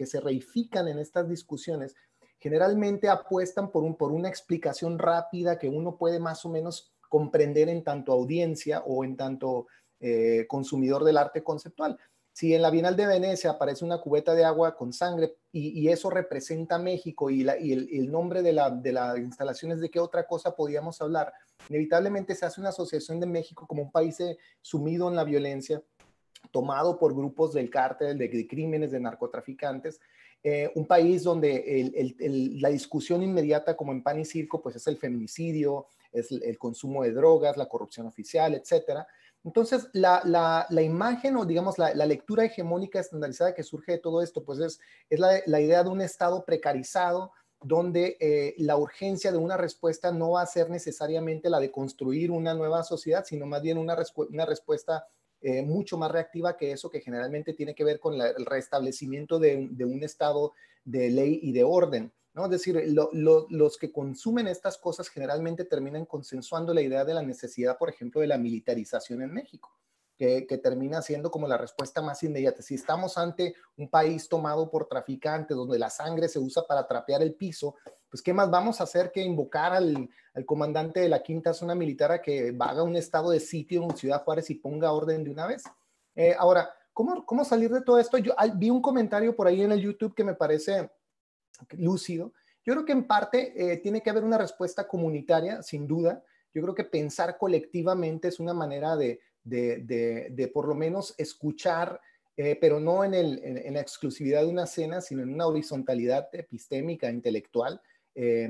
se reifican en estas discusiones generalmente apuestan por, una explicación rápida que uno puede más o menos comprender en tanto audiencia o en tanto eh, consumidor del arte conceptual. Si en la Bienal de Venecia aparece una cubeta de agua con sangre y, eso representa México y, el, nombre de la, de instalación es de qué otra cosa podíamos hablar, inevitablemente se hace una asociación de México como un país eh, sumido en la violencia, tomado por grupos del cártel, de, crímenes, de narcotraficantes, eh, un país donde la discusión inmediata, como en pan y circo, pues es el feminicidio, es el, consumo de drogas, la corrupción oficial, etcétera. Entonces, la, imagen o digamos la, lectura hegemónica estandarizada que surge de todo esto, pues es, la idea de un Estado precarizado, donde eh, la urgencia de una respuesta no va a ser necesariamente la de construir una nueva sociedad, sino más bien una, respuesta eh, mucho más reactiva que eso que generalmente tiene que ver con el restablecimiento de, un estado de ley y de orden. Es decir, los que consumen estas cosas generalmente terminan consensuando la idea de la necesidad, por ejemplo, de la militarización en México. Que, termina siendo como la respuesta más inmediata. Si estamos ante un país tomado por traficantes, donde la sangre se usa para trapear el piso, pues ¿qué más vamos a hacer que invocar al, comandante de la quinta zona militar a que vaga un estado de sitio en Ciudad Juárez y ponga orden de una vez? Eh, ahora, ¿cómo, ¿cómo salir de todo esto? Yo vi un comentario por ahí en el YouTube que me parece lúcido. Yo creo que en parte eh, tiene que haber una respuesta comunitaria, sin duda. Yo creo que pensar colectivamente es una manera de, de, de, por lo menos escuchar, eh, pero no en, la exclusividad de una cena, sino en una horizontalidad epistémica, intelectual. Eh,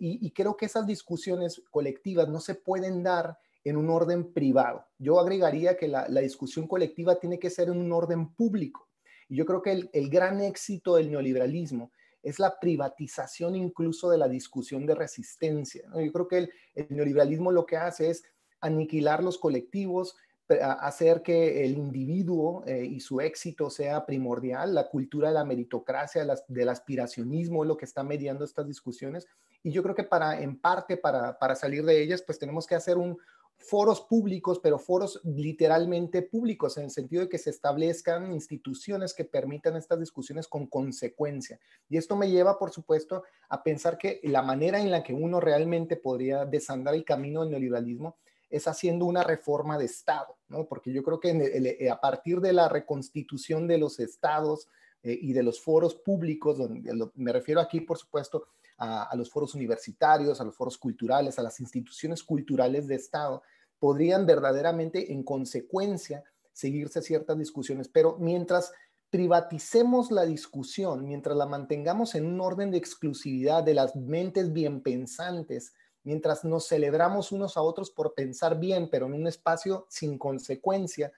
y, creo que esas discusiones colectivas no se pueden dar en un orden privado. Yo agregaría que la, discusión colectiva tiene que ser en un orden público. Y yo creo que el gran éxito del neoliberalismo es la privatización incluso de la discusión de resistencia. Yo creo que el, neoliberalismo lo que hace es aniquilar los colectivos, hacer que el individuo eh, y su éxito sea primordial, la cultura de la meritocracia, del aspiracionismo, lo que está mediando estas discusiones. Y yo creo que para, en parte, para, para salir de ellas, pues tenemos que hacer un, foros públicos, pero foros literalmente públicos, en el sentido de que se establezcan instituciones que permitan estas discusiones con consecuencia. Y esto me lleva, por supuesto, a pensar que la manera en la que uno realmente podría desandar el camino del neoliberalismo es haciendo una reforma de Estado, ¿no? porque yo creo que eh, a partir de la reconstitución de los estados eh, y de los foros públicos, donde me refiero aquí, por supuesto, a, los foros universitarios, a los foros culturales, a las instituciones culturales de Estado, podrían verdaderamente en consecuencia seguirse ciertas discusiones, pero mientras privaticemos la discusión, mientras la mantengamos en un orden de exclusividad de las mentes bien pensantes, mientras nos celebramos unos a otros por pensar bien, pero en un espacio sin consecuencia,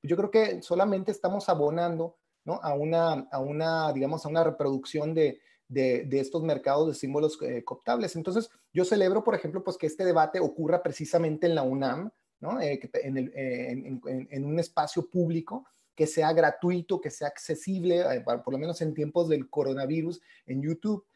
pues yo creo que solamente estamos abonando a, una, a una, digamos, a una reproducción de, de, estos mercados de símbolos eh, coptables Entonces, yo celebro, por ejemplo, pues que este debate ocurra precisamente en la UNAM, ¿no? Eh, eh, en, un espacio público que sea gratuito, que sea accesible, por lo menos en tiempos del coronavirus, en YouTube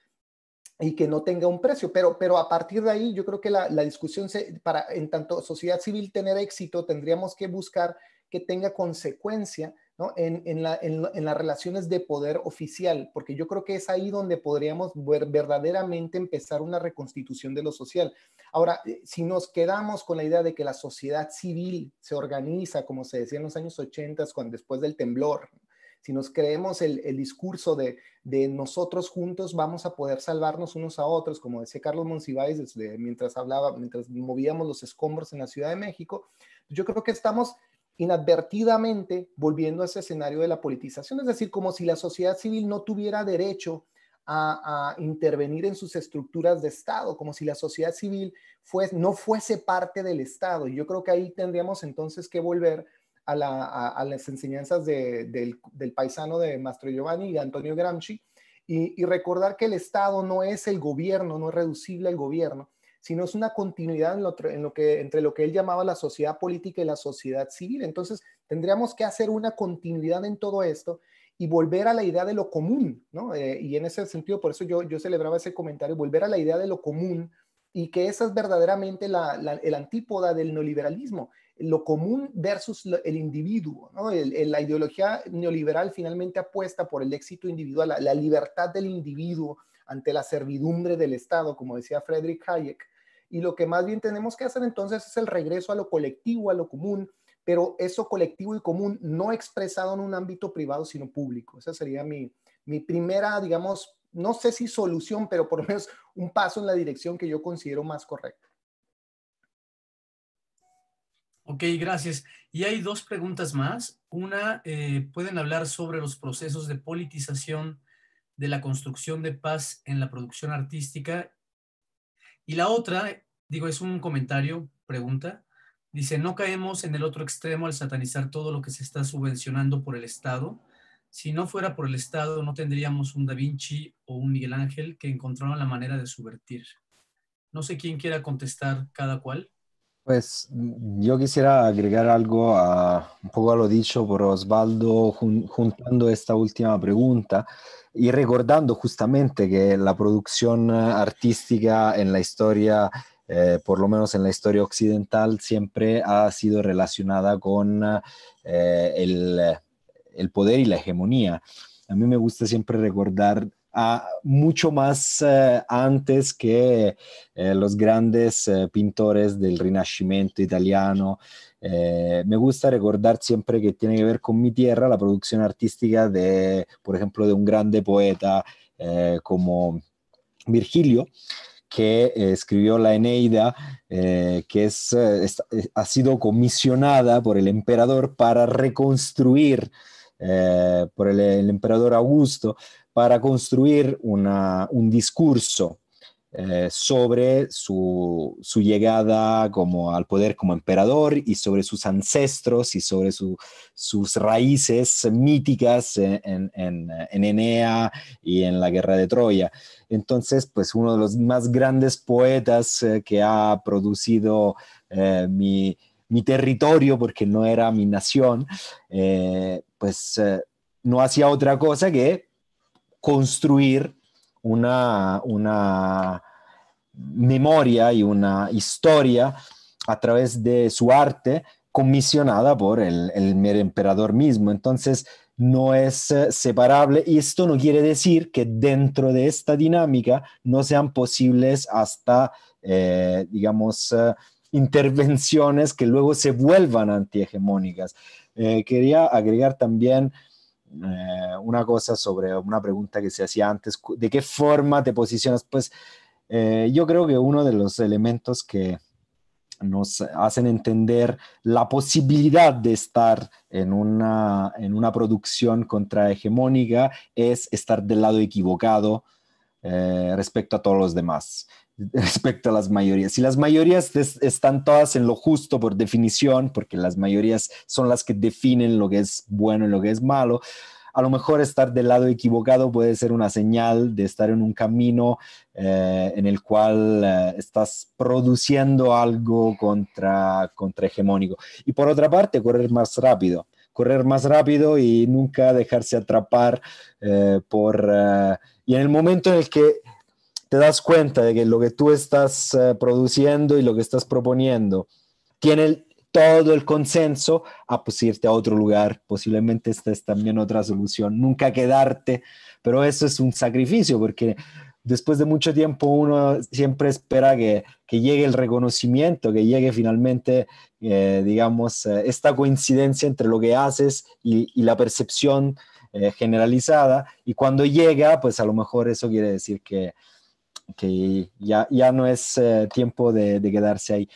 y que no tenga un precio. Pero, pero a partir de ahí, yo creo que la, discusión, para en tanto sociedad civil tener éxito, tendríamos que buscar que tenga consecuencia en, en, la, en, las relaciones de poder oficial, porque yo creo que es ahí donde podríamos verdaderamente empezar una reconstitución de lo social. Ahora, eh, si nos quedamos con la idea de que la sociedad civil se organiza, como se decía en los años 80, cuando, después del temblor, si nos creemos el, el discurso de, de, nosotros juntos vamos a poder salvarnos unos a otros, como decía Carlos Monsiváis mientras hablaba, mientras movíamos los escombros en la Ciudad de México, yo creo que estamos inadvertidamente volviendo a ese escenario de la politización, es decir, como si la sociedad civil no tuviera derecho a, intervenir en sus estructuras de Estado, como si la sociedad civil no fuese parte del Estado. Y yo creo que ahí tendríamos entonces que volver a, las enseñanzas del, paisano de Mastro Giovanni y de Antonio Gramsci y, y recordar que el Estado no es el gobierno, no es reducible al gobierno, sino es una continuidad en lo, que, entre lo que él llamaba la sociedad política y la sociedad civil. Entonces, tendríamos que hacer una continuidad en todo esto y volver a la idea de lo común, ¿no? Eh, y en ese sentido, por eso yo, yo celebraba ese comentario, volver a la idea de lo común y que esa es verdaderamente la, el antípoda del neoliberalismo, lo común versus el individuo. ¿no? la ideología neoliberal finalmente apuesta por el éxito individual, la, la, libertad del individuo ante la servidumbre del Estado, como decía Friedrich Hayek, y lo que más bien tenemos que hacer entonces es el regreso a lo colectivo, a lo común, pero eso colectivo y común no expresado en un ámbito privado, sino público. Esa sería mi, primera, digamos, no sé si solución, pero por lo menos un paso en la dirección que yo considero más correcta. Ok, gracias. Y hay dos preguntas más. Una, eh, ¿pueden hablar sobre los procesos de politización de la construcción de paz en la producción artística y la otra, digo, es un comentario, pregunta, dice, no caemos en el otro extremo al satanizar todo lo que se está subvencionando por el Estado. Si no fuera por el Estado, no tendríamos un Da Vinci o un Miguel Ángel que encontraron la manera de subvertir. No sé quién quiera contestar cada cual. Pues mm, yo quisiera agregar algo a un poco a lo dicho por Osvaldo juntando esta última pregunta y recordando justamente que la producción eh, artística en la historia, eh, por lo menos en la historia occidental, siempre ha sido relacionada con eh, el, el, poder y la hegemonía. A mí me gusta siempre recordar a, mucho más eh, antes que eh, los grandes eh, pintores del Rinascimento italiano. me gusta recordar siempre que tiene que ver con mi tierra la producción artística de, por ejemplo, de un grande poeta como Virgilio, que escribió la Eneida, que es, ha sido comisionada por el emperador para reconstruir, por el, emperador Augusto, para construir un discurso eh, sobre su, llegada como al poder como emperador y sobre sus ancestros y sobre sus raíces míticas eh, eh, en, Enea y en la guerra de Troya. Entonces, pues uno de los más grandes poetas que ha producido mi, mi, territorio, porque no era mi nación, pues no hacía otra cosa que construir una, una memoria y una historia a través de su arte comisionada por el, mero emperador mismo. Entonces, no es eh, separable y esto no quiere decir que dentro de esta dinámica no sean posibles hasta, eh, digamos, eh, intervenciones que luego se vuelvan antihegemónicas. quería agregar también eh, una cosa sobre una pregunta que se hacía antes, ¿de qué forma te posicionas? Pues eh, yo creo que uno de los elementos que nos hacen entender la posibilidad de estar en una, producción contrahegemónica es estar del lado equivocado eh, respecto a todos los demás. <laughs> respecto a las mayorías. Si las mayorías están todas en lo justo por definición, porque las mayorías son las que definen lo que es bueno y lo que es malo, a lo mejor estar del lado equivocado puede ser una señal de estar en un camino eh, en el cual eh, estás produciendo algo contra, contra hegemónico. Y por otra parte, correr más rápido, correr más rápido y nunca dejarse atrapar eh, por... y en el momento en el que te das cuenta de que lo que tú estás eh, produciendo y lo que estás proponiendo tiene todo el consenso a ah, pues, irte a otro lugar. Posiblemente esta es también otra solución, nunca quedarte, pero eso es un sacrificio porque después de mucho tiempo uno siempre espera que, llegue el reconocimiento, que llegue finalmente, eh, digamos, eh, esta coincidencia entre lo que haces y, la percepción generalizada. Y cuando llega, pues a lo mejor eso quiere decir que que ya, ya no es eh, tiempo de, quedarse ahí.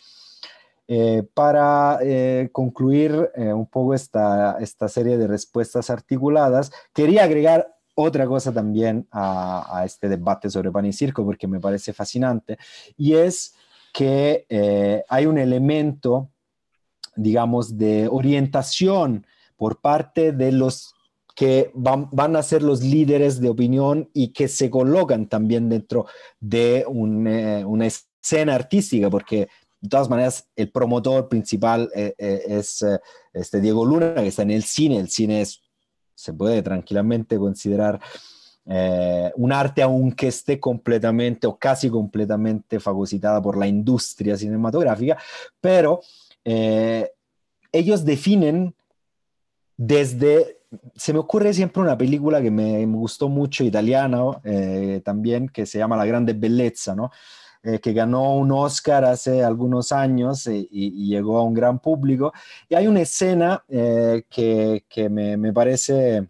Eh, para eh, concluir un poco esta, esta serie de respuestas articuladas, quería agregar otra cosa también a, a, este debate sobre pan y circo, porque me parece fascinante, y es que hay un elemento, digamos, de orientación por parte de los que van, a ser los líderes de opinión y que se colocan también dentro de eh, una escena artística, porque de todas maneras el promotor principal eh, eh, es este Diego Luna, que está en el cine. El cine se puede tranquilamente considerar un arte, aunque esté completamente o casi completamente fagocitada por la industria cinematográfica, pero ellos definen desde se me ocurre siempre una película que me, gustó mucho, italiana eh, también, que se llama La Grande belleza ¿no? Eh, que ganó un Oscar hace algunos años eh, y, llegó a un gran público. Y hay una escena que, me, parece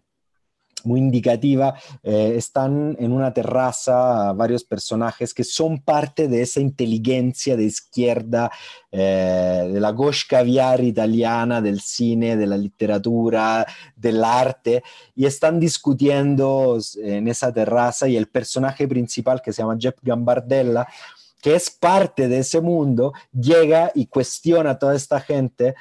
muy indicativa, eh, están en una terraza varios personajes que son parte de esa inteligencia de izquierda, eh, de la gauche caviar italiana, del cine, de la literatura, del arte, y están discutiendo eh, en esa terraza y el personaje principal que se llama Jeff Gambardella, que es parte de ese mundo, llega y cuestiona a toda esta gente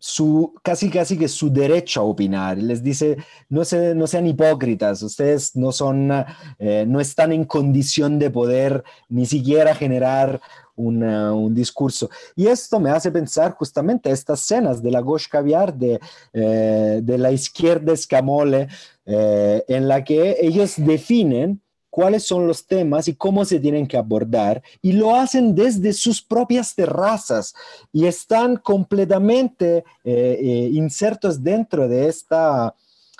su, casi casi que su derecho a opinar. Les dice, no, se, no sean hipócritas, ustedes no, son, eh, no están en condición de poder ni siquiera generar un discurso. Y esto me hace pensar justamente estas escenas de la gauche caviar, de, eh, la izquierda escamole, eh, en la que ellos definen cuáles son los temas y cómo se tienen que abordar y lo hacen desde sus propias terrazas y están completamente eh, eh, insertos dentro de esta,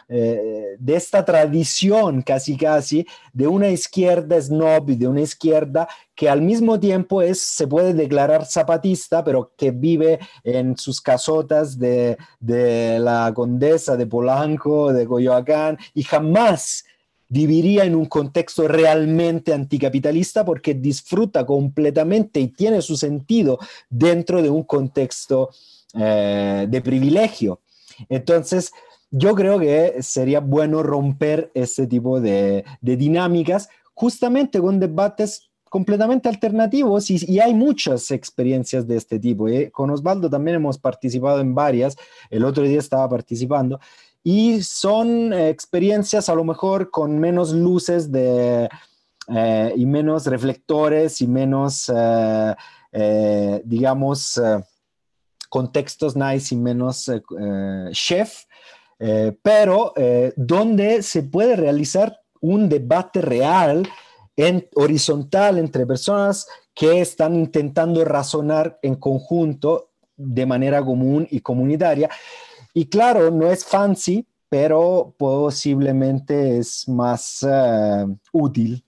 eh, de esta tradición casi casi de una izquierda snob y de una izquierda que al mismo tiempo es, se puede declarar zapatista, pero que vive en sus casotas de, de la condesa de Polanco, de Coyoacán, y jamás viviría en un contexto realmente anticapitalista porque disfruta completamente y tiene su sentido dentro de un contexto eh, de privilegio. Entonces, yo creo que sería bueno romper ese tipo de, dinámicas justamente con debates completamente alternativos y, hay muchas experiencias de este tipo. ¿eh? Con Osvaldo también hemos participado en varias, el otro día estaba participando y son eh, experiencias a lo mejor con menos luces de, eh, y menos reflectores y menos, eh, digamos, contextos nice y menos chef, pero donde se puede realizar un debate real, en, horizontal entre personas que están intentando razonar en conjunto de manera común y comunitaria y claro, no es fancy, pero posiblemente es más eh, útil.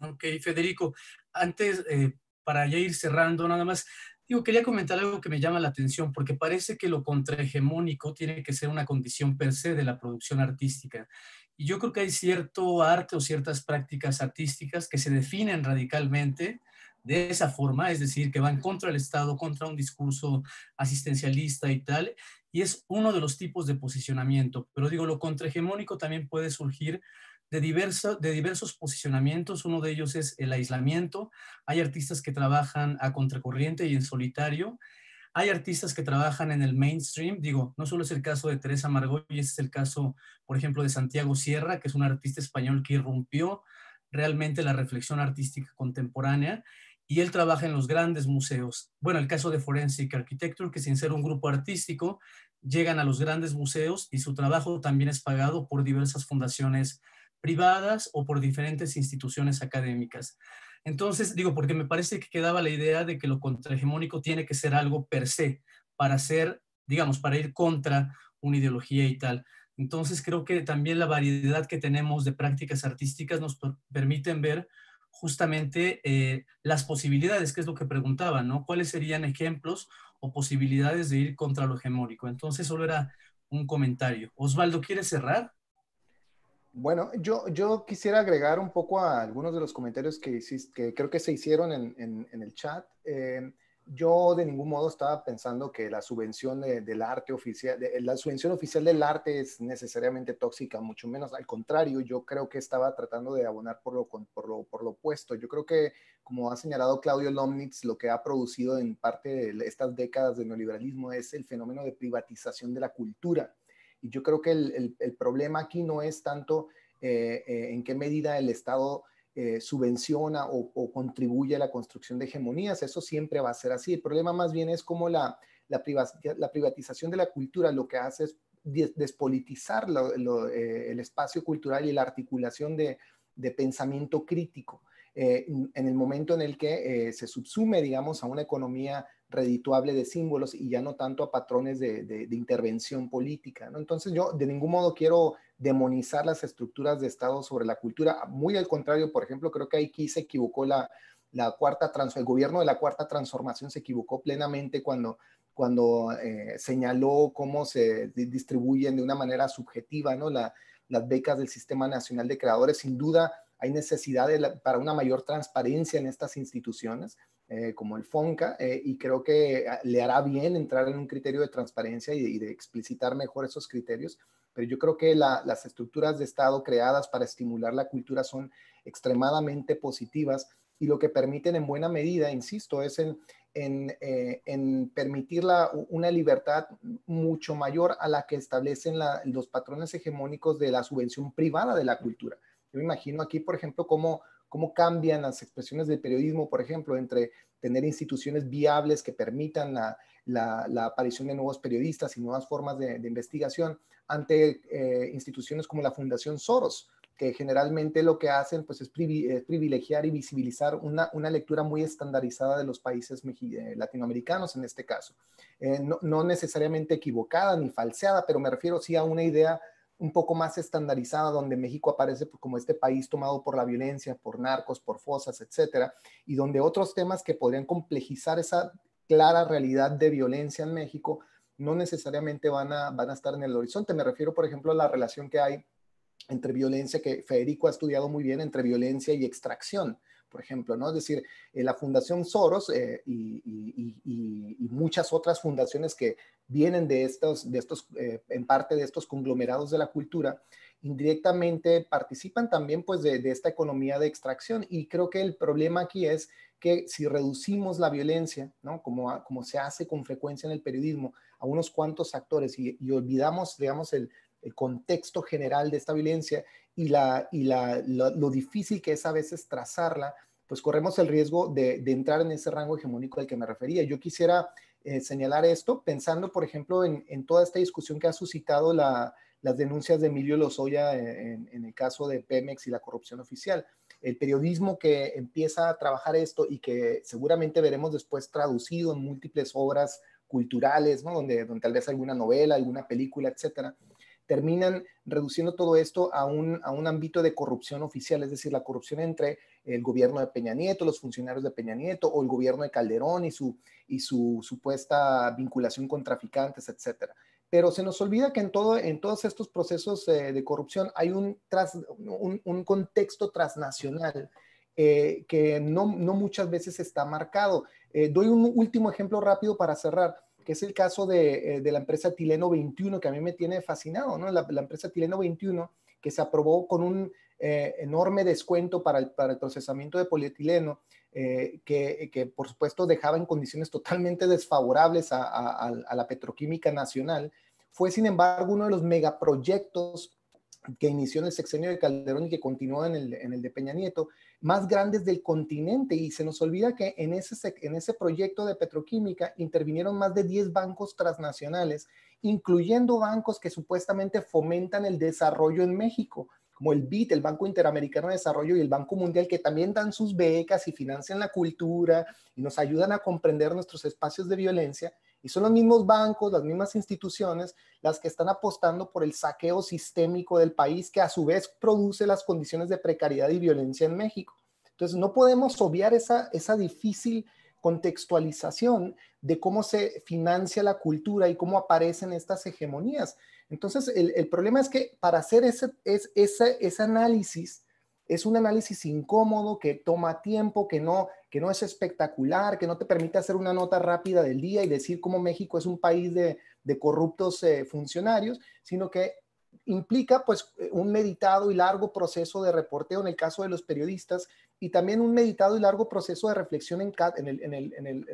Ok, Federico, antes, eh, para ya ir cerrando, nada más, digo, quería comentar algo que me llama la atención, porque parece que lo contrahegemónico tiene que ser una condición per se de la producción artística. Y yo creo que hay cierto arte o ciertas prácticas artísticas que se definen radicalmente de esa forma, es decir, que van contra el Estado, contra un discurso asistencialista y tal, y es uno de los tipos de posicionamiento. Pero digo, lo contrahegemónico también puede surgir de, de diversos posicionamientos, uno de ellos es el aislamiento, hay artistas que trabajan a contracorriente y en solitario, hay artistas que trabajan en el mainstream, digo, no solo es el caso de Teresa Margot, y este es el caso, por ejemplo, de Santiago Sierra, que es un artista español que irrumpió realmente la reflexión artística contemporánea, y él trabaja en los grandes museos. Bueno, el caso de Forensic Architecture, que sin ser un grupo artístico, llegan a los grandes museos y su trabajo también es pagado por diversas fundaciones privadas o por diferentes instituciones académicas. Entonces, digo, porque me parece que quedaba la idea de que lo contrahegemónico tiene que ser algo per se, para ser, digamos, para ir contra una ideología y tal. Entonces, creo que también la variedad que tenemos de prácticas artísticas nos permiten ver justamente eh, las posibilidades, que es lo que preguntaba, ¿no? ¿Cuáles serían ejemplos o posibilidades de ir contra lo hegemónico? Entonces, solo era un comentario. Osvaldo, ¿quieres cerrar? Bueno, yo, yo quisiera agregar un poco a algunos de los comentarios que, que creo que se hicieron en, el chat. Eh, yo de ningún modo estaba pensando que la subvención del arte oficial, la subvención oficial del arte es necesariamente tóxica, mucho menos. Al contrario, yo creo que estaba tratando de abonar por lo, opuesto. Yo creo que, como ha señalado Claudio Lomnitz, lo que ha producido en parte de estas décadas de neoliberalismo es el fenómeno de privatización de la cultura. Y yo creo que el, problema aquí no es tanto eh, eh, en qué medida el Estado eh, subvenciona o, contribuye a la construcción de hegemonías, eso siempre va a ser así. El problema más bien es cómo la, privatización de la cultura lo que hace es despolitizar eh, el espacio cultural y la articulación de, pensamiento crítico. Eh, en el momento en el que se subsume, digamos, a una economía redituable de símbolos y ya no tanto a patrones de, intervención política. ¿no? Entonces yo de ningún modo quiero demonizar las estructuras de Estado sobre la cultura. Muy al contrario, por ejemplo, creo que aquí se equivocó la, la cuarta el gobierno de la cuarta transformación se equivocó plenamente cuando, cuando eh, señaló cómo se distribuyen de una manera subjetiva ¿no? las becas del Sistema Nacional de Creadores. Sin duda, hay necesidad para una mayor transparencia en estas instituciones, eh, como el FONCA, eh, y creo que ah, le hará bien entrar en un criterio de transparencia y de explicitar mejor esos criterios pero yo creo que las estructuras de Estado creadas para estimular la cultura son extremadamente positivas y lo que permiten en buena medida, insisto, es en, eh, permitir una libertad mucho mayor a la que establecen los patrones hegemónicos de la subvención privada de la cultura. Yo me imagino aquí, por ejemplo, cómo cambian las expresiones del periodismo, por ejemplo, entre tener instituciones viables que permitan la, la, aparición de nuevos periodistas y nuevas formas de, investigación ante eh, instituciones como la Fundación Soros, que generalmente lo que hacen pues, es privilegiar y visibilizar una, una lectura muy estandarizada de los países eh, latinoamericanos en este caso. Eh, no, no necesariamente equivocada ni falseada, pero me refiero sí a una idea un poco más estandarizada, donde México aparece como este país tomado por la violencia, por narcos, por fosas, etcétera, y donde otros temas que podrían complejizar esa clara realidad de violencia en México no necesariamente van a, van a estar en el horizonte. Me refiero, por ejemplo, a la relación que hay entre violencia, que Federico ha estudiado muy bien, entre violencia y extracción por ejemplo, ¿no? Es decir, eh, la Fundación Soros eh, y, muchas otras fundaciones que vienen de estos, de estos eh, en parte de estos conglomerados de la cultura, indirectamente participan también pues de, esta economía de extracción y creo que el problema aquí es que si reducimos la violencia, como, como se hace con frecuencia en el periodismo, a unos cuantos actores y olvidamos, digamos, el, el contexto general de esta violencia y, la, y la, lo difícil que es a veces trazarla, pues corremos el riesgo de, de entrar en ese rango hegemónico al que me refería. Yo quisiera eh, señalar esto pensando, por ejemplo, en, en, toda esta discusión que ha suscitado la, las denuncias de Emilio Lozoya en, el caso de Pemex y la corrupción oficial. El periodismo que empieza a trabajar esto y que seguramente veremos después traducido en múltiples obras culturales, ¿no? donde, donde tal vez alguna novela, alguna película, etcétera terminan reduciendo todo esto a un, ámbito de corrupción oficial, es decir, la corrupción entre el gobierno de Peña Nieto, los funcionarios de Peña Nieto o el gobierno de Calderón y su, y su supuesta vinculación con traficantes, etcétera. Pero se nos olvida que en, todo, en todos estos procesos eh, de corrupción hay un, tras, un, contexto transnacional eh, que no, muchas veces está marcado. Eh, doy un último ejemplo rápido para cerrar que es el caso de, eh, de, la empresa Tileno 21, que a mí me tiene fascinado, ¿no? La, empresa Tileno 21, que se aprobó con un eh, enorme descuento para el, para el, procesamiento de polietileno, eh, que, que, por supuesto dejaba en condiciones totalmente desfavorables a, a, a la petroquímica nacional, fue sin embargo uno de los megaproyectos que inició en el sexenio de Calderón y que continuó en el, en el de Peña Nieto, más grandes del continente y se nos olvida que en ese, en ese proyecto de petroquímica intervinieron más de 10 bancos transnacionales, incluyendo bancos que supuestamente fomentan el desarrollo en México, como el BIT, el Banco Interamericano de Desarrollo y el Banco Mundial, que también dan sus becas y financian la cultura y nos ayudan a comprender nuestros espacios de violencia y son los mismos bancos, las mismas instituciones, las que están apostando por el saqueo sistémico del país, que a su vez produce las condiciones de precariedad y violencia en México. Entonces, no podemos obviar esa, difícil contextualización de cómo se financia la cultura y cómo aparecen estas hegemonías. Entonces, el, problema es que para hacer ese, ese, ese análisis, es un análisis incómodo que toma tiempo, que no, que no es espectacular, que no te permite hacer una nota rápida del día y decir cómo México es un país de, corruptos eh, funcionarios, sino que implica pues eh, un meditado y largo proceso de reporteo en el caso de los periodistas y también un meditado y largo proceso de reflexión en,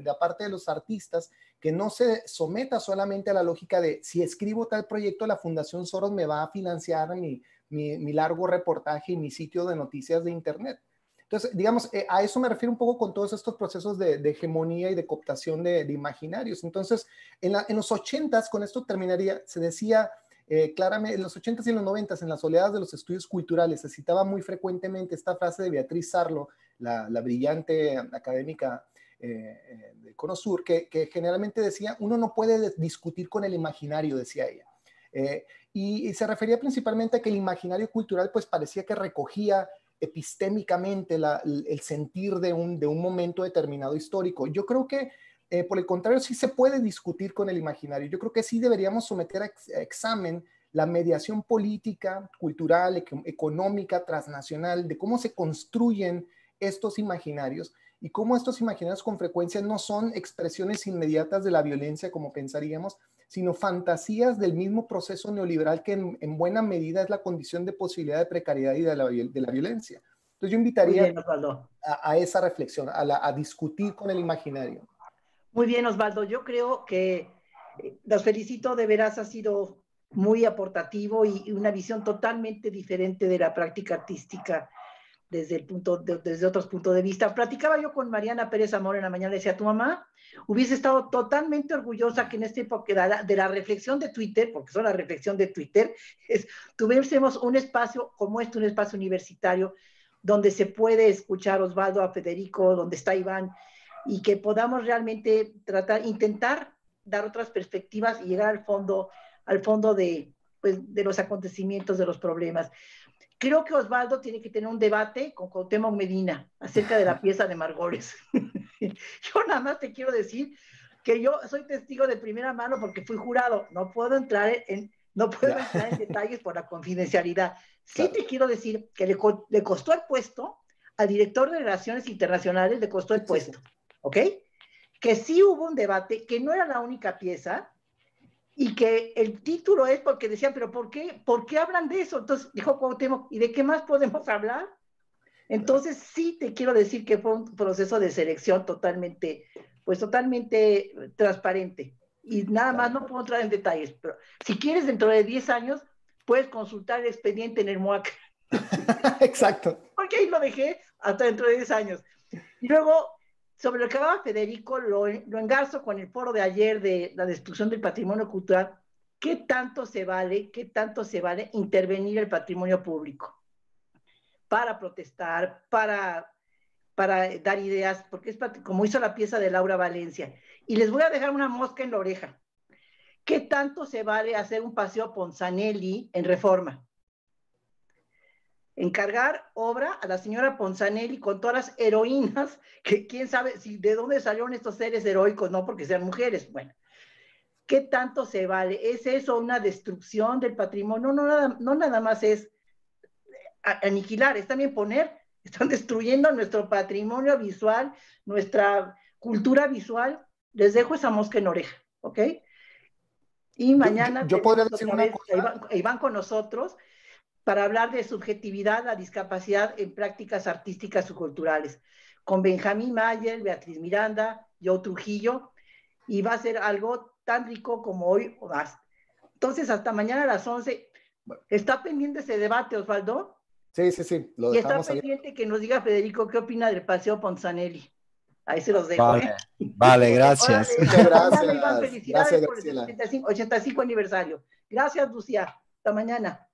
la parte de los artistas que no se someta solamente a la lógica de si escribo tal proyecto la Fundación Soros me va a financiar mi, mi, largo reportaje y mi sitio de noticias de Internet. Entonces, digamos, eh, a eso me refiero un poco con todos estos procesos de, hegemonía y de cooptación de, imaginarios. Entonces, en, los 80 con esto terminaría, se decía eh, claramente, en los 80 y los 90 en las oleadas de los estudios culturales, se citaba muy frecuentemente esta frase de Beatriz Sarlo, la, brillante académica eh, de Conosur, que, que generalmente decía, uno no puede discutir con el imaginario, decía ella y se refería principalmente a que el imaginario cultural pues parecía que recogía epistémicamente el sentir de un, momento determinado histórico. Yo creo que eh, por el contrario sí se puede discutir con el imaginario. Yo creo que sí deberíamos someter a, examen la mediación política, cultural, económica, transnacional, de cómo se construyen estos imaginarios y cómo estos imaginarios con frecuencia no son expresiones inmediatas de la violencia como pensaríamos, sino fantasías del mismo proceso neoliberal que en, buena medida es la condición de posibilidad de precariedad y de la, violencia. Entonces yo invitaría a, esa reflexión, a, a, discutir con el imaginario. Muy bien, Osvaldo. Yo creo que eh, los felicito, de veras ha sido muy aportativo y una visión totalmente diferente de la práctica artística desde, el punto, desde otros puntos de vista. Platicaba yo con Mariana Pérez Amor en la mañana, decía, tu mamá hubiese estado totalmente orgullosa que en este época de la, de la reflexión de Twitter, porque son la reflexión de Twitter, <laughs> es, tuviésemos un espacio como este, un espacio universitario, donde se puede escuchar a Osvaldo a Federico, donde está Iván, y que podamos realmente tratar, intentar dar otras perspectivas y llegar al fondo, al fondo de, pues, de los acontecimientos, de los problemas. Creo que Osvaldo tiene que tener un debate con Cuauhtémoc Medina acerca de la <laughs> pieza de Margores. <laughs> yo nada más te quiero decir que yo soy testigo de primera mano porque fui jurado. No puedo entrar en, no puedo entrar en <laughs> detalles por la confidencialidad. Sí te quiero decir que le, costó el puesto al director de Relaciones Internacionales, le costó el puesto, ¿ok? Que sí hubo un debate, que no era la única pieza, y que el título es porque decían, pero ¿por qué? ¿Por qué hablan de eso? Entonces dijo Cuauhtémoc, ¿y de qué más podemos hablar? Entonces sí te quiero decir que fue un proceso de selección totalmente, pues totalmente transparente. Y nada más no puedo entrar en detalles, pero si quieres dentro de 10 años puedes consultar el expediente en el MOAC. <laughs> Exacto. Porque ahí lo dejé hasta dentro de 10 años. Y luego sobre lo que hablaba Federico, lo, engarzo con el foro de ayer de la destrucción del patrimonio cultural. ¿Qué tanto se vale, qué tanto se vale intervenir el patrimonio público para protestar, para para dar ideas, porque es como hizo la pieza de Laura Valencia. Y les voy a dejar una mosca en la oreja. ¿Qué tanto se vale hacer un paseo Ponzanelli en reforma? encargar obra a la señora Ponzanelli con todas las heroínas, que quién sabe si de dónde salieron estos seres heroicos, no porque sean mujeres. Bueno, ¿qué tanto se vale? ¿Es eso una destrucción del patrimonio? No, no, nada, no nada más es eh, aniquilar, es también poner, <laughs> están destruyendo nuestro patrimonio visual, nuestra cultura visual. Les dejo esa mosca en oreja, ¿ok? Y mañana... Yo, puedo. podría decir una cosa. Iván con nosotros para hablar de subjetividad, la discapacidad en prácticas artísticas y culturales, con Benjamín Mayer, Beatriz Miranda, Joe Trujillo, y va a ser algo tan rico como hoy o más. Entonces, hasta mañana a las 11. ¿Está pendiente ese debate, Osvaldo? Sí, sí, sí. y está pendiente que nos diga Federico qué opina del Paseo Ponzanelli. Ahí se los dejo. Vale, ¿eh? gracias. Muchas gracias. Felicidades por el 85, 85 aniversario. Gracias, Lucía. Hasta mañana.